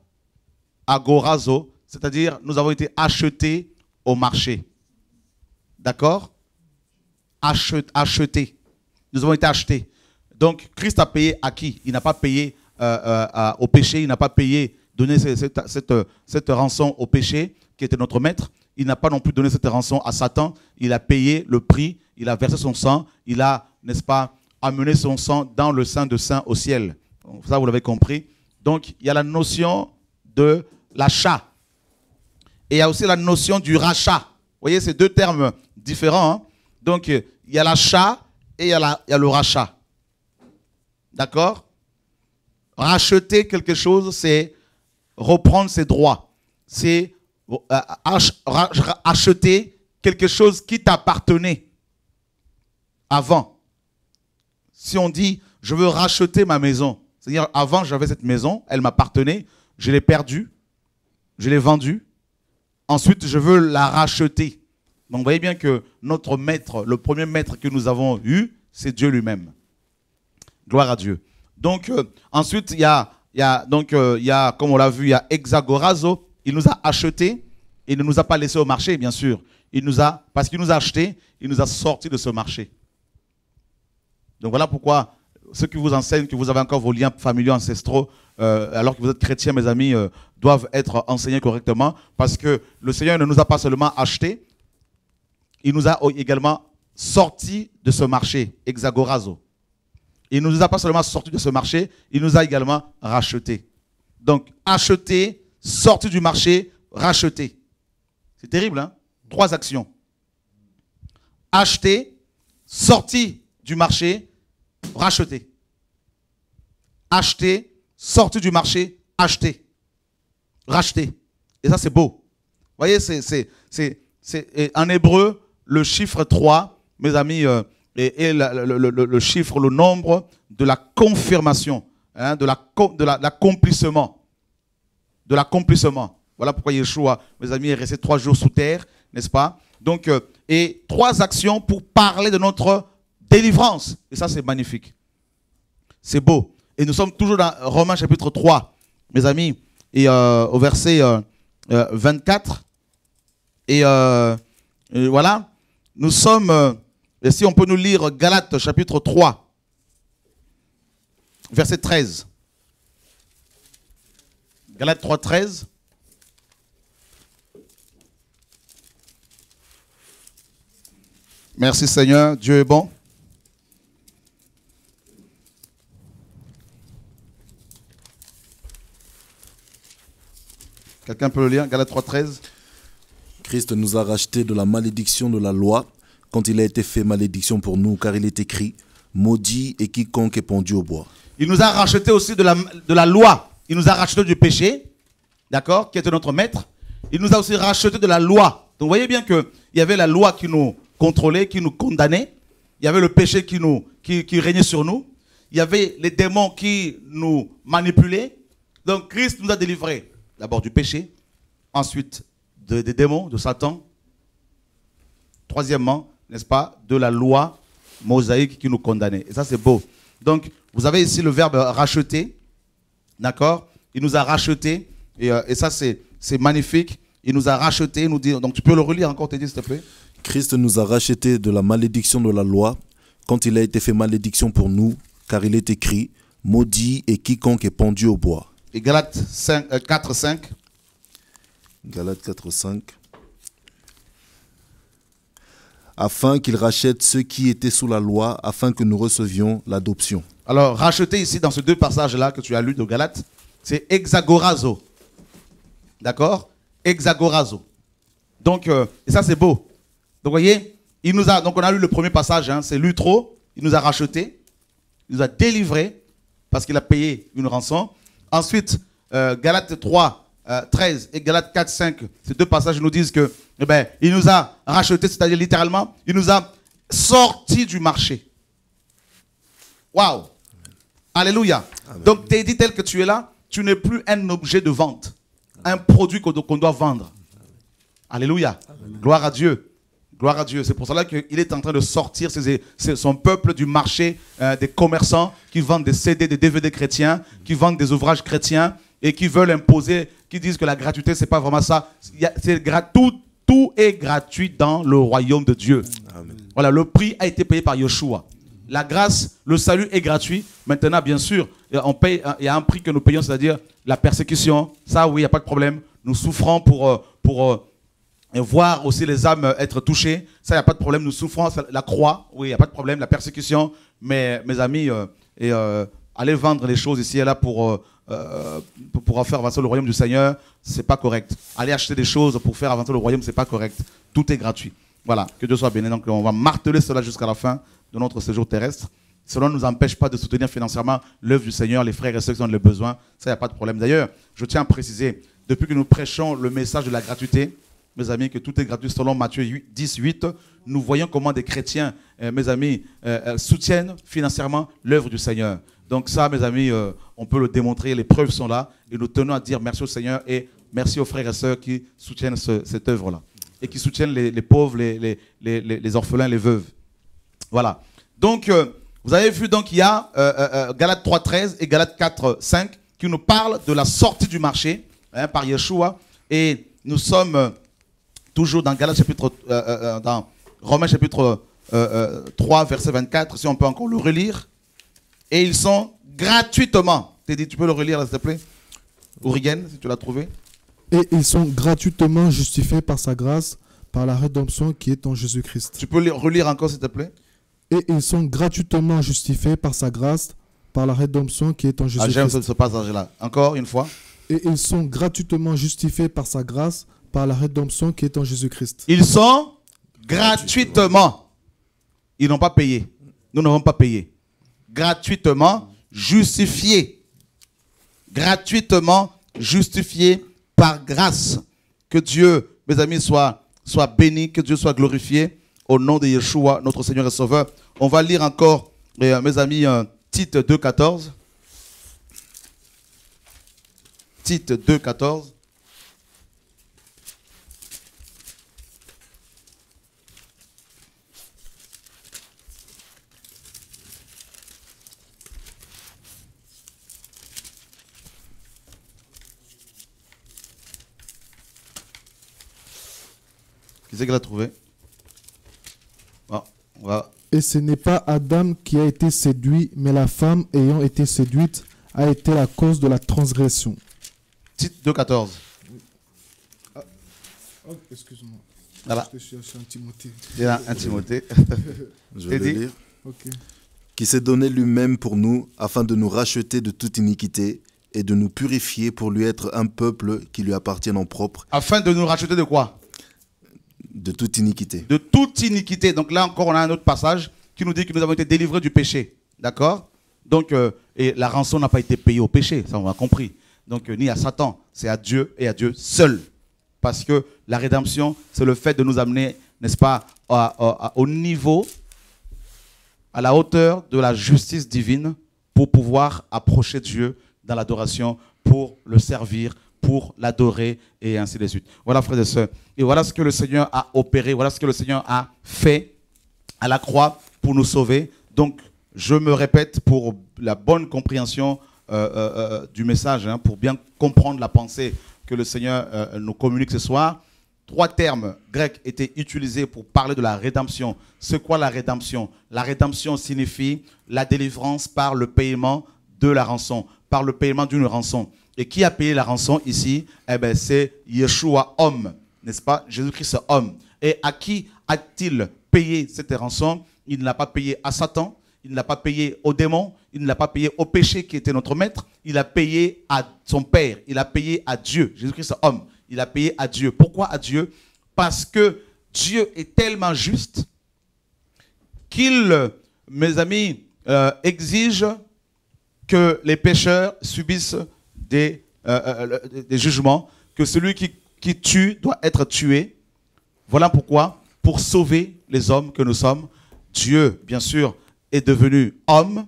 agorazo, c'est-à-dire nous avons été achetés au marché. D'accord Achetés. Nous avons été achetés. Donc Christ a payé à qui Il n'a pas payé euh, euh, au péché, il n'a pas payé, donné cette, cette, cette rançon au péché qui était notre maître. Il n'a pas non plus donné cette rançon à Satan. Il a payé le prix, il a versé son sang, il a, n'est-ce pas, amené son sang dans le sein de saint au ciel. Ça, vous l'avez compris. Donc, il y a la notion de l'achat. Et il y a aussi la notion du rachat. Vous voyez, c'est deux termes différents. Hein. Donc, euh, il y a l'achat et il y a, il y a le rachat. D'accord Racheter quelque chose, c'est reprendre ses droits. C'est euh, acheter quelque chose qui t'appartenait avant. Si on dit, je veux racheter ma maison, c'est-à-dire avant j'avais cette maison, elle m'appartenait, je l'ai perdue, je l'ai vendue. Ensuite, je veux la racheter. Donc, vous voyez bien que notre maître, le premier maître que nous avons eu, c'est Dieu lui-même. Gloire à Dieu. Donc, euh, ensuite, il y a, y a, donc, euh, il y a, comme on l'a vu, il y a Hexagorazo. Il nous a acheté. Il ne nous a pas laissé au marché, bien sûr. Il nous a, parce qu'il nous a acheté, il nous a sorti de ce marché. Donc, voilà pourquoi ceux qui vous enseignent que vous avez encore vos liens familiaux ancestraux euh, alors que vous êtes chrétiens, mes amis, euh, doivent être enseignés correctement parce que le Seigneur ne nous a pas seulement achetés, il nous a également sortis de ce marché, hexagorazo. Il ne nous a pas seulement sortis de ce marché, il nous a également rachetés. Donc, acheter, sortir du marché, racheter. C'est terrible, hein Trois actions. Acheter, sortir du marché, racheter. Acheter, sorti du marché, acheté, racheté. Et ça, c'est beau. Vous voyez, c'est, c'est c'est c'est en hébreu, le chiffre 3, mes amis, et euh, est, le, chiffre, le nombre de la confirmation, hein, de, la, de l'accomplissement. de l'accomplissement. Voilà pourquoi Yeshua, mes amis, est resté trois jours sous terre, n'est-ce pas Donc, euh, et trois actions pour parler de notre délivrance. Et ça, c'est magnifique. C'est beau. Et nous sommes toujours dans Romains chapitre 3, mes amis, et euh, au verset 24. Euh, euh, et, voilà, nous sommes, et si on peut nous lire Galates chapitre 3, verset 13. Galates 3, 13. Merci Seigneur, Dieu est bon. Quelqu'un peut le lire Galates 3.13. Christ nous a racheté de la malédiction de la loi quand il a été fait malédiction pour nous, car il est écrit Maudit et quiconque est pendu au bois. Il nous a racheté aussi de la, de la loi. Il nous a racheté du péché, d'accord, qui était notre maître. Il nous a aussi racheté de la loi. Donc vous voyez bien qu'il y avait la loi qui nous contrôlait, qui nous condamnait. Il y avait le péché qui, nous, qui, qui régnait sur nous. Il y avait les démons qui nous manipulaient. Donc Christ nous a délivrés D'abord du péché, ensuite des démons, de Satan. Troisièmement, n'est-ce pas, de la loi mosaïque qui nous condamnait. Et ça, c'est beau. Donc, vous avez ici le verbe racheter. D'accord Il nous a racheté. Et, euh, ça, c'est magnifique. Il nous a racheté. nous dit, donc, tu peux le relire encore, Teddy, s'il te plaît. Christ nous a rachetés de la malédiction de la loi quand il a été fait malédiction pour nous, car il est écrit Maudit est quiconque est pendu au bois. Galates 5, 4, 5. Galates 4, 5. Afin qu'il rachète ceux qui étaient sous la loi, afin que nous recevions l'adoption. Alors, racheter ici, dans ces deux passages-là que tu as lu de Galates, c'est hexagorazo. D'accord Hexagorazo. Donc, euh, et ça, c'est beau. Donc, vous voyez, il nous a, donc on a lu le premier passage, hein, c'est l'utro. Il nous a racheté, il nous a délivré parce qu'il a payé une rançon. Ensuite, Galate euh, Galates 3, 13 euh, et Galates 4, 5, ces deux passages nous disent que eh ben, il nous a rachetés, c'est-à-dire littéralement, il nous a sorti du marché. Waouh! Alléluia! Donc, t'es dit tel que tu es là, tu n'es plus un objet de vente, un produit qu'on doit vendre. Alléluia! Gloire à Dieu! Gloire à Dieu. C'est pour cela qu'il est en train de sortir son peuple du marché euh, des commerçants qui vendent des CD, des DVD chrétiens, qui vendent des ouvrages chrétiens et qui veulent imposer, qui disent que la gratuité, ce n'est pas vraiment ça. tout, est gratuit dans le royaume de Dieu. Voilà, le prix a été payé par Yeshua. La grâce, le salut est gratuit. Maintenant, bien sûr, on paye, il y a un prix que nous payons, c'est-à-dire la persécution. Ça, oui, il n'y a pas de problème. Nous souffrons pour, euh, pour euh, et voir aussi les âmes être touchées. Ça, il n'y a pas de problème. Nous souffrons. La croix, oui, il n'y a pas de problème. La persécution. Mais, mes amis, euh, et, euh, aller vendre les choses ici et là pour, euh, pour, faire avancer le royaume du Seigneur, c'est pas correct. Aller acheter des choses pour faire avancer le royaume, c'est pas correct. Tout est gratuit. Voilà. Que Dieu soit béni. Donc, on va marteler cela jusqu'à la fin de notre séjour terrestre. Cela ne nous empêche pas de soutenir financièrement l'œuvre du Seigneur, les frères et ceux qui ont le besoin. Ça, il n'y a pas de problème. D'ailleurs, je tiens à préciser, depuis que nous prêchons le message de la gratuité, mes amis, que tout est gratuit. Selon Matthieu 18, nous voyons comment des chrétiens, euh, mes amis, euh, euh, soutiennent financièrement l'œuvre du Seigneur. Donc ça, mes amis, on peut le démontrer, les preuves sont là. Et nous tenons à dire merci au Seigneur et merci aux frères et sœurs qui soutiennent cette œuvre-là. Et qui soutiennent les, pauvres, les, orphelins, les veuves. Voilà. Donc, vous avez vu, donc, il y a Galate 3.13 et Galate 4.5 qui nous parlent de la sortie du marché hein, par Yeshua. Et nous sommes toujours dans Galates chapitre, euh, euh, euh, dans Romains chapitre 3, verset 24, si on peut encore le relire. Et ils sont gratuitement, dit, tu peux le relire s'il te plaît, Origen, si tu l'as trouvé. Et ils sont gratuitement justifiés par sa grâce, par la rédemption qui est en Jésus-Christ. Tu peux le relire encore s'il te plaît. Et ils sont gratuitement justifiés par sa grâce, par la rédemption qui est en Jésus-Christ. Ah, J'aime ce passage-là. Encore une fois. Et ils sont gratuitement justifiés par sa grâce, par la rédemption qui est en Jésus-Christ. Ils sont gratuitement. Ils n'ont pas payé. Nous n'avons pas payé. Gratuitement justifiés. Gratuitement justifiés par grâce. Que Dieu, mes amis, soit, soit béni, que Dieu soit glorifié au nom de Yeshua, notre Seigneur et Sauveur. On va lire encore, euh, mes amis, euh, Tite 2.14. Tite 2.14. trouvé Et ce n'est pas Adam qui a été séduit, mais la femme ayant été séduite a été la cause de la transgression. Titre 2.14. Ah, excuse-moi. Je suis un Timothée. Je vais le Qui s'est donné lui-même pour nous afin de nous racheter de toute iniquité et de nous purifier pour lui être un peuple qui lui appartienne en propre. Afin de nous racheter de quoi de toute iniquité. De toute iniquité. Donc là encore, on a un autre passage qui nous dit que nous avons été délivrés du péché. D'accord Donc, euh, et la rançon n'a pas été payée au péché, ça on a compris. Donc, euh, ni à Satan, c'est à Dieu et à Dieu seul. Parce que la rédemption, c'est le fait de nous amener, n'est-ce pas, au niveau, à la hauteur de la justice divine pour pouvoir approcher Dieu dans l'adoration, pour le servir, pour l'adorer et ainsi de suite. Voilà, frères et sœurs. Et voilà ce que le Seigneur a opéré, voilà ce que le Seigneur a fait à la croix pour nous sauver. Donc, je me répète pour la bonne compréhension euh, euh, euh, du message, hein, pour bien comprendre la pensée que le Seigneur nous communique ce soir. Trois termes grecs étaient utilisés pour parler de la rédemption. C'est quoi la rédemption La rédemption signifie la délivrance par le paiement de la rançon par le paiement d'une rançon. Et qui a payé la rançon ici Eh bien, c'est Yeshua, homme, n'est-ce pas Jésus-Christ, homme. Et à qui a-t-il payé cette rançon Il ne l'a pas payé à Satan, il ne l'a pas payé au démon, il ne l'a pas payé au péché qui était notre maître, il a payé à son Père, il a payé à Dieu, Jésus-Christ, homme. Il a payé à Dieu. Pourquoi à Dieu Parce que Dieu est tellement juste qu'il, mes amis, euh, exige que les pécheurs subissent des, euh, euh, jugements, que celui qui, tue doit être tué. Voilà pourquoi, pour sauver les hommes que nous sommes, Dieu, bien sûr, est devenu homme.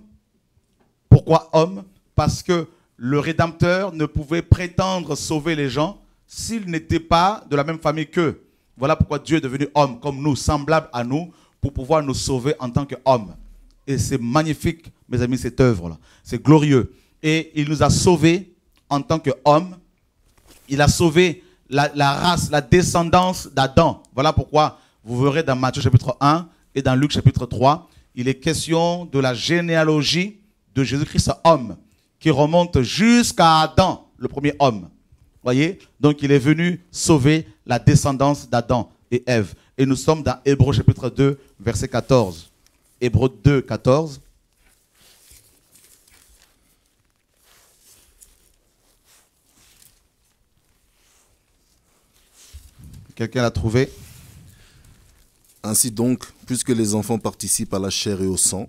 Pourquoi homme Parce que le Rédempteur ne pouvait prétendre sauver les gens s'il n'était pas de la même famille qu'eux. Voilà pourquoi Dieu est devenu homme, comme nous, semblable à nous, pour pouvoir nous sauver en tant qu'homme. Et c'est magnifique, mes amis, cette œuvre-là. C'est glorieux. Et il nous a sauvés en tant qu'hommes. Il a sauvé la, race, la descendance d'Adam. Voilà pourquoi vous verrez dans Matthieu chapitre 1 et dans Luc chapitre 3, il est question de la généalogie de Jésus-Christ homme, qui remonte jusqu'à Adam, le premier homme. Voyez Donc il est venu sauver la descendance d'Adam et Ève. Et nous sommes dans Hébreu chapitre 2, verset 14. Hébreu 2, 14. Quelqu'un l'a trouvé Ainsi donc, puisque les enfants participent à la chair et au sang,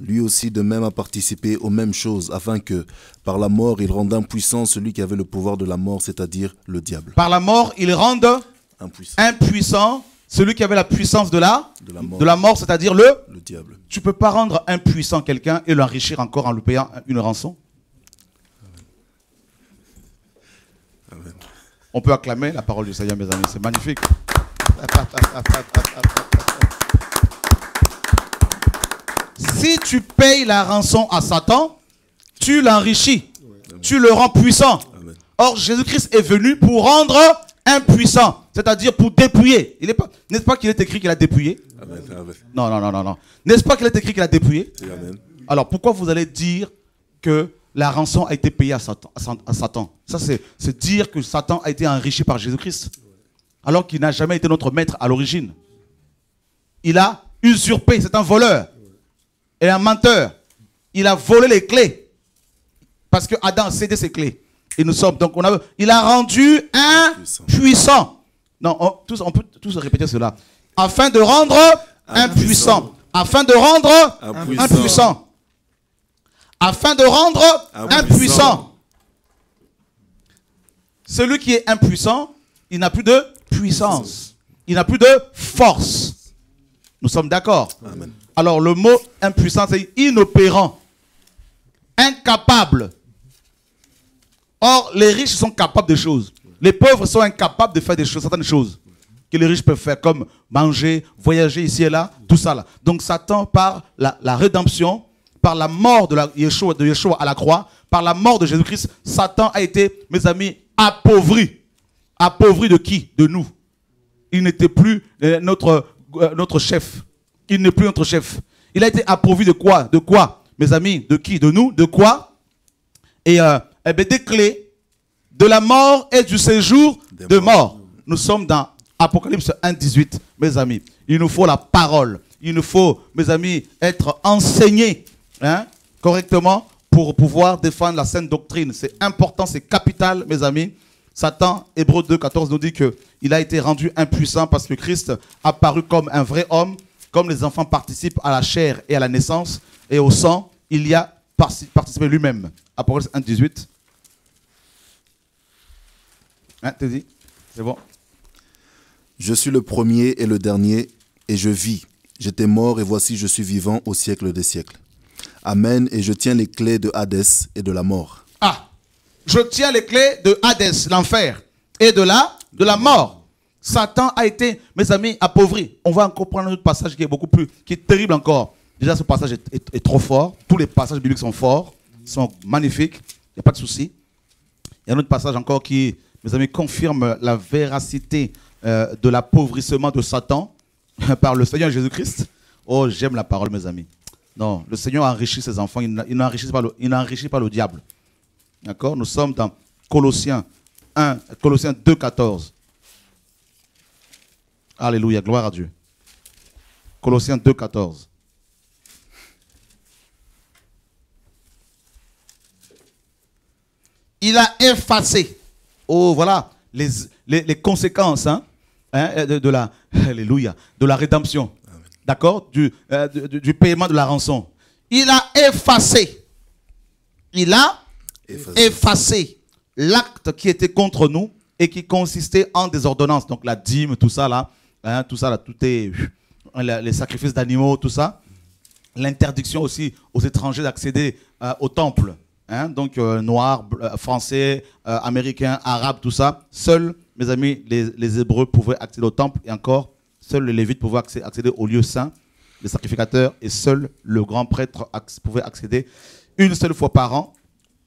lui aussi de même a participé aux mêmes choses, afin que, par la mort, il rende impuissant celui qui avait le pouvoir de la mort, c'est-à-dire le diable. Par la mort, il rende impuissant celui qui avait la puissance de la, de la mort, c'est-à-dire le, le diable. Tu peux pas rendre impuissant quelqu'un et l'enrichir encore en lui payant une rançon On peut acclamer la parole du Seigneur, mes amis. C'est magnifique. Si tu payes la rançon à Satan, tu l'enrichis. Tu le rends puissant. Or, Jésus-Christ est venu pour rendre impuissant. C'est-à-dire pour dépouiller. N'est-ce pas qu'il est écrit qu'il a dépouillé Non, non, non, non, non. N'est-ce pas qu'il est écrit qu'il a dépouillé Alors pourquoi vous allez dire que la rançon a été payée à Satan, Ça, c'est dire que Satan a été enrichi par Jésus-Christ, alors qu'il n'a jamais été notre maître à l'origine. Il a usurpé, c'est un voleur et un menteur. Il a volé les clés parce que Adam a cédé ses clés. Et nous sommes donc, on il a rendu un puissant. Non, on, tous, on peut tous répéter cela. Afin de rendre impuissant. Afin de rendre impuissant. Afin de rendre impuissant. Celui qui est impuissant, il n'a plus de puissance. Il n'a plus de force. Nous sommes d'accord Alors le mot impuissant, c'est inopérant, incapable. Or, les riches sont capables de choses. Les pauvres sont incapables de faire des choses, certaines choses que les riches peuvent faire, comme manger, voyager ici et là, tout ça là. Donc Satan, par la, rédemption, par la mort de, Yeshua, à la croix, par la mort de Jésus-Christ, Satan a été, mes amis, appauvri. Appauvri de qui De nous. Il n'était plus euh, notre, euh, notre chef. Il n'est plus notre chef. Il a été appauvri de quoi De quoi, mes amis De qui De nous De quoi Et euh, eh bien, des clés de la mort et du séjour de mort. Nous sommes dans Apocalypse 1.18, mes amis. Il nous faut la parole. Il nous faut, mes amis, être enseignés hein, correctement pour pouvoir défendre la sainte doctrine. C'est important, c'est capital, mes amis. Satan, Hébreu 2.14, nous dit qu'il a été rendu impuissant parce que Christ a paru comme un vrai homme, comme les enfants participent à la chair et à la naissance et au sang, il y a participé lui-même. Apocalypse 1.18. Hein, C'est bon Je suis le premier et le dernier, et je vis. J'étais mort et voici je suis vivant au siècle des siècles. Amen, et je tiens les clés de Hadès et de la mort. Ah, je tiens les clés de Hadès, l'enfer, et de la, de la mort. Satan a été, mes amis, appauvri. On va encore prendre un autre passage qui est beaucoup plus, qui est terrible encore. Déjà, ce passage est, trop fort. Tous les passages bibliques sont forts, sont magnifiques. Il n'y a pas de souci. Il y a un autre passage encore qui, mes amis, confirme la véracité euh, de l'appauvrissement de Satan <laughs> par le Seigneur Jésus-Christ. Oh, j'aime la parole, mes amis. Non, le Seigneur enrichit ses enfants, il n'enrichit pas, pas, le diable. D'accord Nous sommes dans Colossiens 1, Colossiens 2, 14. Alléluia, gloire à Dieu. Colossiens 2, 14. Il a effacé Oh voilà, les, les, conséquences hein, hein, euh, de, la, <laughs> alléluia, de la rédemption, d'accord, euh, du, du, paiement de la rançon. Il a effacé, il a effacé, l'acte qui était contre nous et qui consistait en des ordonnances. Donc la dîme, tout ça là, hein, tout ça là, tout est euh, les sacrifices d'animaux, tout ça. L'interdiction aussi aux étrangers d'accéder au temple. Hein, donc euh, noir, euh, français, euh, américain, arabe, tout ça. Seuls, mes amis, les, les, Hébreux pouvaient accéder au temple et encore, seuls les Lévites pouvaient accéder au lieu saint, les sacrificateurs, et seul le grand prêtre pouvait accéder une seule fois par an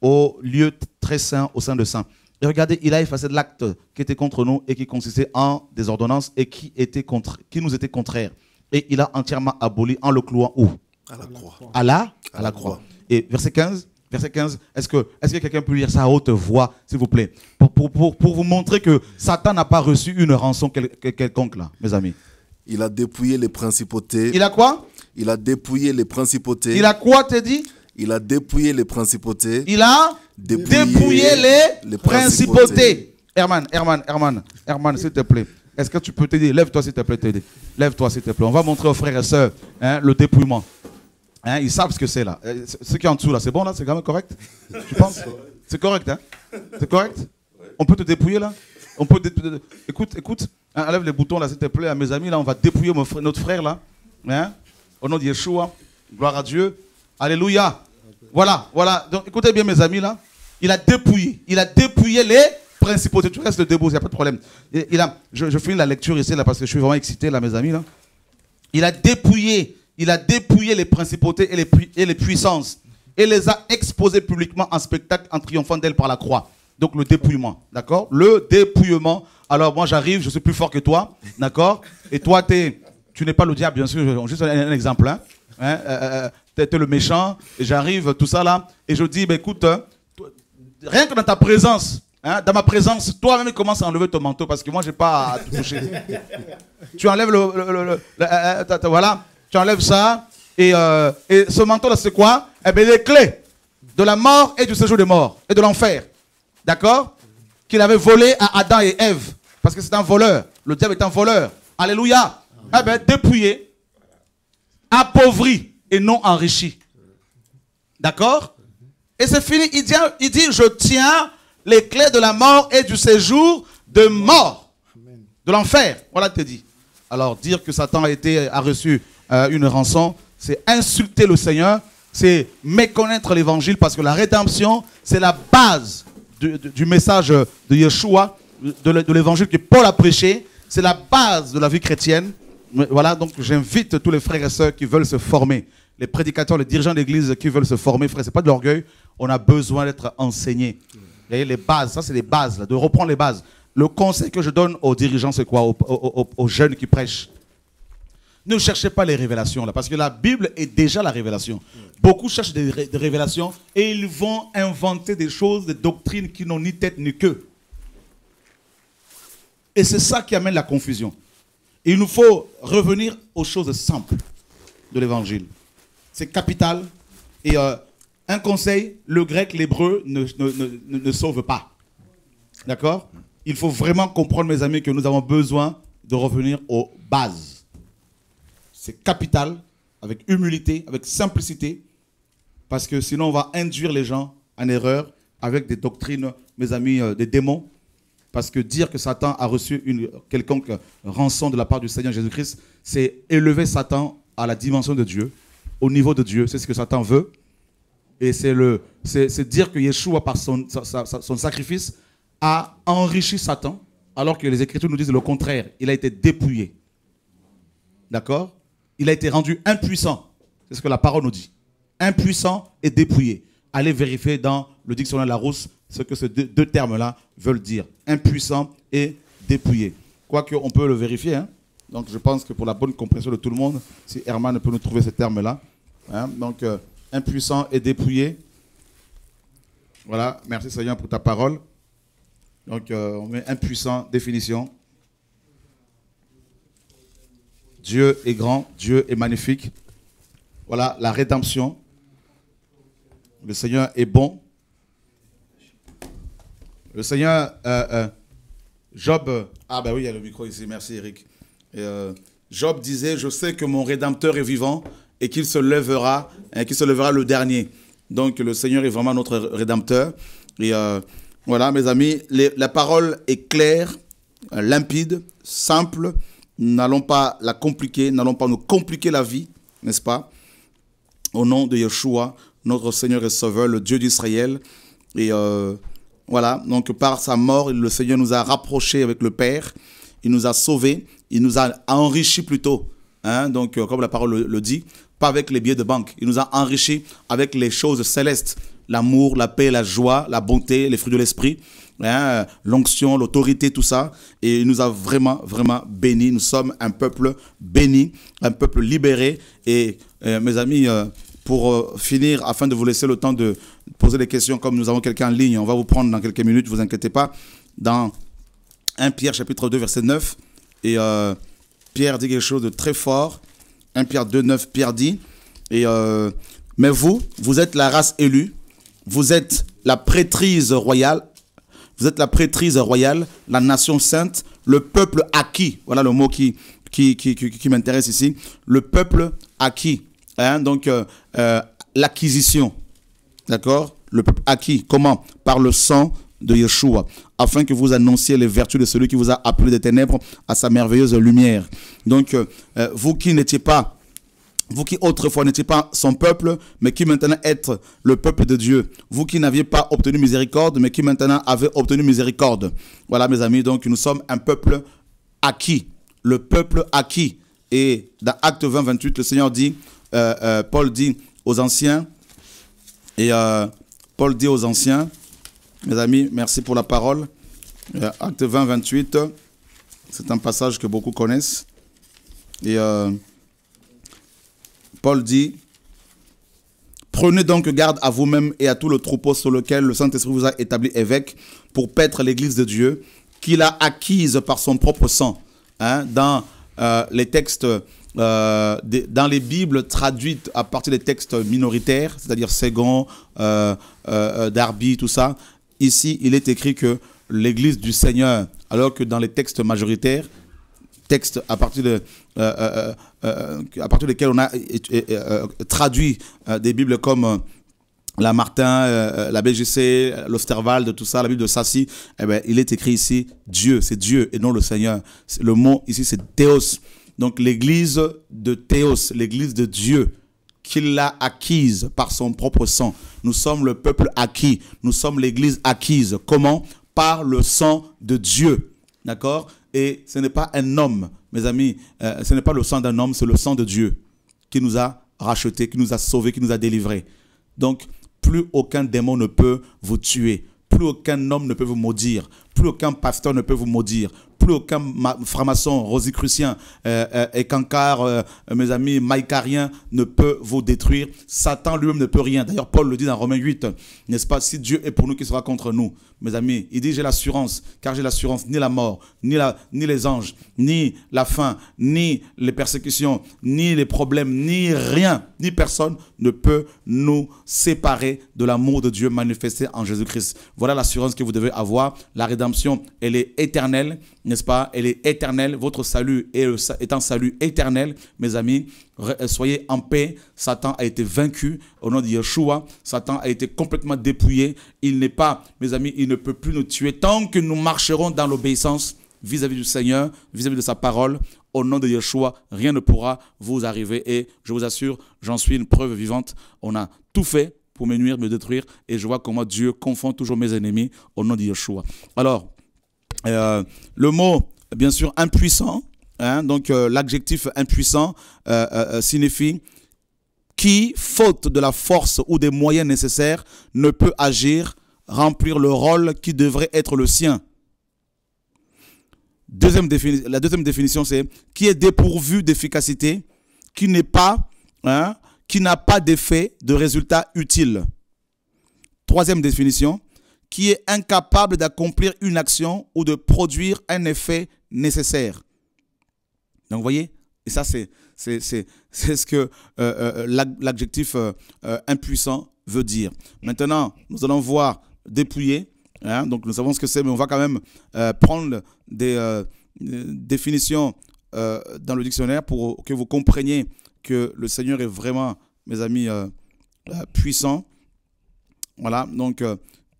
au lieu très saint, au sein de saint. Et regardez, il a effacé l'acte qui était contre nous et qui consistait en des ordonnances et qui, était qui nous était contraire. Et il a entièrement aboli en le clouant où À la croix. À la, croix. Et verset 15 verset 15. Est-ce que, est que quelqu'un peut lire sa haute voix, s'il vous plaît pour, vous montrer que Satan n'a pas reçu une rançon quelconque, là, mes amis. Il a dépouillé les principautés. Il a quoi Il a dépouillé les principautés. Il a quoi, t'es dit Il a dépouillé les principautés. Il a dépouillé, les, principautés. Herman, Herman, Herman, Herman, s'il te plaît. Est-ce que tu peux te dire? Lève-toi, s'il te plaît, t'aider. Lève-toi, s'il te plaît. On va montrer aux frères et sœurs hein, le dépouillement. Hein, ils savent ce que c'est là. Euh, ce qui est en dessous là, c'est bon là C'est quand même correct Tu penses C'est correct, hein C'est correct On peut te dépouiller là On peut. Écoute, écoute, hein, enlève les boutons là, s'il te plaît, mes amis là, on va dépouiller notre frère là. Hein? Au nom de Yeshua, gloire à Dieu. Alléluia. Voilà, voilà. Donc écoutez bien mes amis là. Il a dépouillé. Il a dépouillé les principautés. Tu restes debout, il n'y a pas de problème. Il a, je, je finis la lecture ici là parce que je suis vraiment excité là, mes amis là. Il a dépouillé il a dépouillé les principautés et les, et les puissances et les a exposés publiquement en spectacle en triomphant d'elles par la croix. Donc le dépouillement, d'accord Le dépouillement. Alors moi j'arrive, je suis plus fort que toi, d'accord Et toi es, tu n'es pas le diable bien sûr, juste un, exemple. Tu hein, hein euh, euh, euh, le méchant, j'arrive, tout ça là, et je dis, bah, écoute, hein, rien que dans ta présence, hein, dans ma présence, toi-même commence à enlever ton manteau parce que moi je n'ai pas à te toucher. tu enlèves le, le, voilà, tu enlèves ça. Et, euh, ce manteau-là, c'est quoi Eh bien, les clés de la mort et du séjour des morts et de l'enfer. D'accord Qu'il avait volé à Adam et Ève. Parce que c'est un voleur. Le diable est un voleur. Alléluia. Eh bien, dépouillé, appauvri et non enrichi. D'accord Et c'est fini. Il dit, il dit, je tiens les clés de la mort et du séjour de mort. De l'enfer. Voilà, te dit. Alors, dire que Satan a, été, a reçu euh, une rançon, c'est insulter le Seigneur, c'est méconnaître l'évangile parce que la rédemption, c'est la base du, message de Yeshua, de l'évangile que Paul a prêché. C'est la base de la vie chrétienne. Voilà, donc j'invite tous les frères et sœurs qui veulent se former, les prédicateurs, les dirigeants d'église qui veulent se former, frère, c'est pas de l'orgueil, on a besoin d'être enseigné. Vous voyez, les bases, ça c'est les bases, de reprendre les bases. Le conseil que je donne aux dirigeants, c'est quoi aux, jeunes qui prêchent ne cherchez pas les révélations là, parce que la Bible est déjà la révélation. Beaucoup cherchent des, révélations et ils vont inventer des choses, des doctrines qui n'ont ni tête ni queue. Et c'est ça qui amène la confusion. Il nous faut revenir aux choses simples de l'évangile. C'est capital. Et euh, un conseil, le grec, l'hébreu ne, sauve pas. D'accord Il faut vraiment comprendre, mes amis, que nous avons besoin de revenir aux bases c'est capital, avec humilité, avec simplicité, parce que sinon on va induire les gens en erreur avec des doctrines, mes amis, euh, des démons. Parce que dire que Satan a reçu une quelconque rançon de la part du Seigneur Jésus-Christ, c'est élever Satan à la dimension de Dieu, au niveau de Dieu. C'est ce que Satan veut. Et c'est le, c'est dire que Yeshua, par son sacrifice, a enrichi Satan, alors que les Écritures nous disent le contraire. Il a été dépouillé. D'accord il a été rendu impuissant. C'est ce que la parole nous dit. Impuissant et dépouillé. Allez vérifier dans le dictionnaire Larousse ce que ces deux, termes-là veulent dire. Impuissant et dépouillé. Quoique on peut le vérifier. Hein. Donc je pense que pour la bonne compréhension de tout le monde, si Herman peut nous trouver ces termes-là. Hein. Donc euh, impuissant et dépouillé. Voilà, merci Seigneur pour ta parole. Donc euh, on met impuissant, définition. Dieu est grand, Dieu est magnifique. Voilà la rédemption. Le Seigneur est bon. Le Seigneur, euh, euh, Job, ah ben oui, il y a le micro ici, merci Eric. Euh, Job disait, je sais que mon rédempteur est vivant et qu'il se lèvera, et qu'il se lèvera le dernier. Donc le Seigneur est vraiment notre rédempteur. Et voilà, mes amis, la parole est claire, limpide, simple. N'allons pas la compliquer, n'allons pas nous compliquer la vie, n'est-ce pas Au nom de Yeshua, notre Seigneur et Sauveur, le Dieu d'Israël. Et euh, voilà, donc par sa mort, le Seigneur nous a rapprochés avec le Père, il nous a sauvés, il nous a enrichis plutôt. Hein, donc, euh, comme la parole le, dit, pas avec les billets de banque. Il nous a enrichis avec les choses célestes, l'amour, la paix, la joie, la bonté, les fruits de l'esprit. Hein, l'onction, l'autorité, tout ça. Et il nous a vraiment, vraiment bénis. Nous sommes un peuple béni, un peuple libéré. Et euh, mes amis, euh, pour euh, finir, afin de vous laisser le temps de poser des questions, comme nous avons quelqu'un en ligne, on va vous prendre dans quelques minutes, ne vous inquiétez pas. Dans 1 Pierre chapitre 2, verset 9, et Pierre dit quelque chose de très fort. 1 Pierre 2, 9, Pierre dit, et, mais vous, vous êtes la race élue, vous êtes la prêtrise royale, vous êtes la prêtrise royale, la nation sainte, le peuple acquis. Voilà le mot qui, qui, qui, m'intéresse ici. Le peuple acquis. Hein, donc, euh, euh, l'acquisition. D'accord Le peuple acquis. Comment Par le sang de Yeshua, afin que vous annonciez les vertus de celui qui vous a appelé des ténèbres à sa merveilleuse lumière. Donc, euh, vous qui n'étiez pas vous qui autrefois n'étiez pas son peuple, mais qui maintenant êtes le peuple de Dieu. Vous qui n'aviez pas obtenu miséricorde, mais qui maintenant avez obtenu miséricorde. Voilà mes amis, donc nous sommes un peuple acquis. Le peuple acquis. Et dans Acte 20, 28, le Seigneur dit, euh, euh, Paul dit aux anciens, et euh, Paul dit aux anciens, mes amis, merci pour la parole. acte 20, 28, c'est un passage que beaucoup connaissent. Et Paul dit, prenez donc garde à vous-même et à tout le troupeau sur lequel le Saint-Esprit vous a établi évêque pour paître l'Église de Dieu qu'il a acquise par son propre sang. Hein, dans euh, les textes, euh, dans les Bibles traduites à partir des textes minoritaires, c'est-à-dire Ségon, euh, Darby, tout ça, ici il est écrit que l'Église du Seigneur, alors que dans les textes majoritaires, textes à partir de, euh, euh, euh, à partir desquels on a traduit des Bibles comme la Martin, la BGC, l'Osterwald, tout ça, la Bible de Sassi, eh bien, il est écrit ici Dieu, c'est Dieu et non le Seigneur. Le mot ici, c'est Théos. Donc l'église de Théos, l'église de Dieu, qu'il a acquise par son propre sang. Nous sommes le peuple acquis, nous sommes l'église acquise. Comment Par le sang de Dieu. D'accord Et ce n'est pas un homme, mes amis, euh, ce n'est pas le sang d'un homme, c'est le sang de Dieu qui nous a rachetés, qui nous a sauvés, qui nous a délivrés. Donc, plus aucun démon ne peut vous tuer. Plus aucun homme ne peut vous maudire. Plus aucun pasteur ne peut vous maudire. Plus aucun franc-maçon, rosicrucien, euh, euh, et cancar, mes amis, maïcarien ne peut vous détruire. Satan lui-même ne peut rien. D'ailleurs, Paul le dit dans Romains 8, n'est-ce pas Si Dieu est pour nous, qui sera contre nous mes amis. Il dit, j'ai l'assurance, car j'ai l'assurance, ni la mort, ni, ni les anges, ni la faim, ni les persécutions, ni les problèmes, ni rien, ni personne ne peut nous séparer de l'amour de Dieu manifesté en Jésus-Christ. Voilà l'assurance que vous devez avoir. La rédemption, elle est éternelle, n'est-ce pas Elle est éternelle. Votre salut est un salut éternel, mes amis. Euh, soyez en paix. Satan a été vaincu au nom de Yeshua. Satan a été complètement dépouillé. Il n'est pas, mes amis, il ne peut plus nous tuer tant que nous marcherons dans l'obéissance vis-à-vis du Seigneur, vis-à-vis de sa parole. Au nom de Yeshua, rien ne pourra vous arriver. Et je vous assure, j'en suis une preuve vivante. On a tout fait pour me nuire, me détruire. Et je vois comment Dieu confond toujours mes ennemis au nom de Yeshua. Alors, euh, le mot, bien sûr, impuissant, Hein? donc euh, l'adjectif impuissant euh, euh, signifie qui, faute de la force ou des moyens nécessaires, ne peut agir, remplir le rôle qui devrait être le sien. Deuxième la deuxième définition, c'est qui est dépourvu d'efficacité, qui n'est pas, hein, qui n'a pas d'effet de résultat utile. Troisième définition, qui est incapable d'accomplir une action ou de produire un effet nécessaire. Donc vous voyez, et ça c'est ce que euh, euh, l'adjectif euh, impuissant veut dire. Maintenant, nous allons voir dépouiller. Hein. donc nous savons ce que c'est, mais on va quand même prendre des définitions dans le dictionnaire pour que vous compreniez que le Seigneur est vraiment, mes amis, puissant. Voilà, donc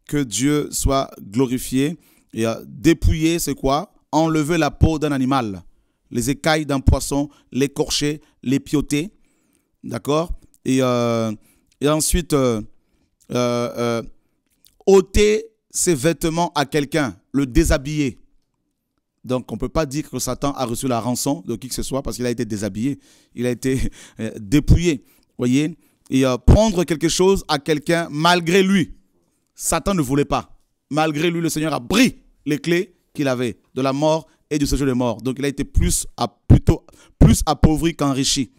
que Dieu soit glorifié. Et dépouiller, c'est quoi Enlever la peau d'un animal les écailles d'un poisson, l'écorcher, les pioter, D'accord et, euh, ensuite, euh, euh, ôter ses vêtements à quelqu'un, le déshabiller. Donc, on ne peut pas dire que Satan a reçu la rançon de qui que ce soit parce qu'il a été déshabillé, il a été dépouillé. voyez Et prendre quelque chose à quelqu'un malgré lui. Satan ne voulait pas. Malgré lui, le Seigneur a pris les clés qu'il avait de la mort et du séjour des morts. Donc il a été plus, à, plutôt, plus appauvri qu'enrichi.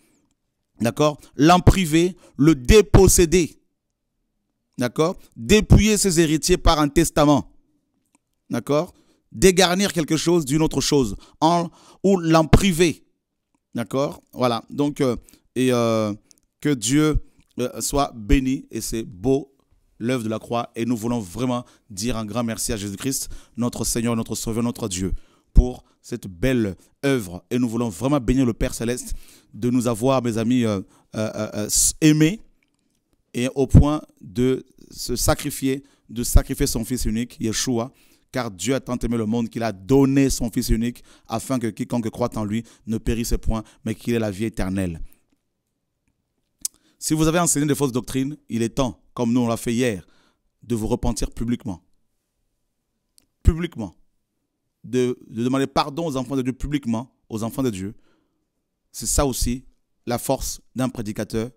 D'accord L'en priver, le déposséder. D'accord Dépouiller ses héritiers par un testament. D'accord Dégarnir quelque chose d'une autre chose. ou l'en priver. D'accord Voilà. Donc, euh, et euh, que Dieu euh, soit béni. Et c'est beau l'œuvre de la croix. Et nous voulons vraiment dire un grand merci à Jésus-Christ, notre Seigneur, notre Sauveur, notre Dieu pour cette belle œuvre. Et nous voulons vraiment bénir le Père Céleste de nous avoir, mes amis, euh, euh, euh, aimés et au point de se sacrifier, de sacrifier son Fils unique, Yeshua, car Dieu a tant aimé le monde qu'il a donné son Fils unique afin que quiconque croit en lui ne périsse point, mais qu'il ait la vie éternelle. Si vous avez enseigné des fausses doctrines, il est temps, comme nous on l'a fait hier, de vous repentir publiquement. Publiquement de, demander pardon aux enfants de Dieu publiquement, aux enfants de Dieu. C'est ça aussi la force d'un prédicateur,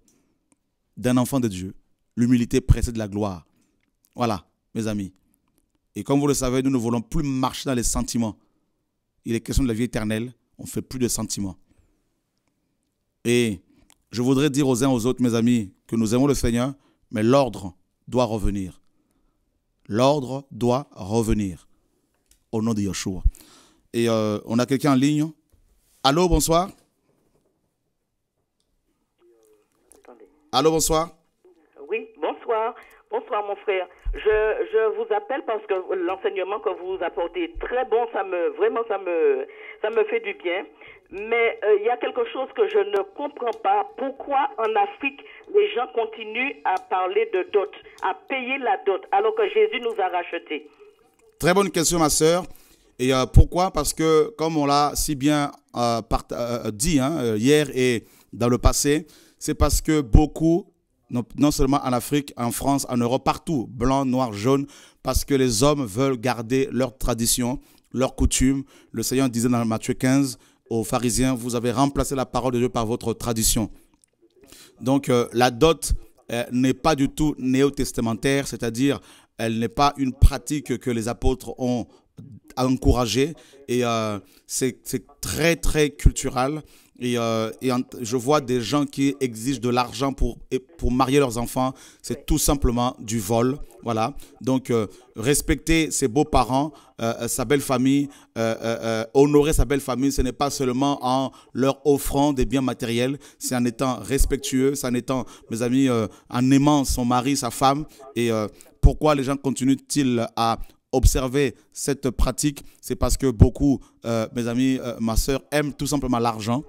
d'un enfant de Dieu. L'humilité précède la gloire. Voilà, mes amis. Et comme vous le savez, nous ne voulons plus marcher dans les sentiments. Il est question de la vie éternelle. On ne fait plus de sentiments. Et je voudrais dire aux uns aux autres, mes amis, que nous aimons le Seigneur, mais l'ordre doit revenir. L'ordre doit revenir au nom de Yeshua. Et euh, on a quelqu'un en ligne. Allô, bonsoir. Allô, bonsoir. Oui, bonsoir. Bonsoir, mon frère. Je, je vous appelle parce que l'enseignement que vous apportez est très bon. Ça me, vraiment, ça me, ça me fait du bien. Mais euh, il y a quelque chose que je ne comprends pas. Pourquoi en Afrique, les gens continuent à parler de dot, à payer la dot, alors que Jésus nous a rachetés Très bonne question, ma sœur. Et euh, pourquoi Parce que, comme on l'a si bien euh, euh, dit hein, hier et dans le passé, c'est parce que beaucoup, non, seulement en Afrique, en France, en Europe, partout, blanc, noir, jaune, parce que les hommes veulent garder leur tradition, leurs coutumes. Le Seigneur disait dans Matthieu 15 aux pharisiens, vous avez remplacé la parole de Dieu par votre tradition. Donc la dot n'est pas du tout néo-testamentaire, c'est-à-dire elle n'est pas une pratique que les apôtres ont encouragée et euh, c'est très très culturel. Et, euh, je vois des gens qui exigent de l'argent pour, pour marier leurs enfants. C'est tout simplement du vol. Voilà. Donc, euh, respecter ses beaux-parents, sa belle famille, honorer sa belle famille, ce n'est pas seulement en leur offrant des biens matériels, c'est en étant respectueux, c'est en étant, mes amis, en aimant son mari, sa femme. Et pourquoi les gens continuent-ils à observer cette pratique C'est parce que beaucoup, euh, mes amis, euh, ma soeur, aiment tout simplement l'argent.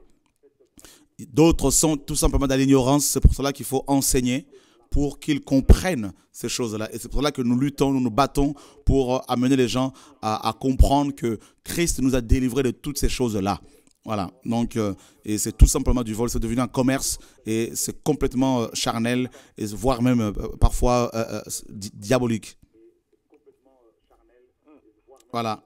D'autres sont tout simplement dans l'ignorance. C'est pour cela qu'il faut enseigner pour qu'ils comprennent ces choses-là. Et c'est pour cela que nous luttons, nous nous battons pour euh, amener les gens à, à comprendre que Christ nous a délivrés de toutes ces choses-là. Voilà, donc, euh, et c'est tout simplement du vol, c'est devenu un commerce et c'est complètement euh, charnel, et voire même euh, parfois diabolique. Voilà.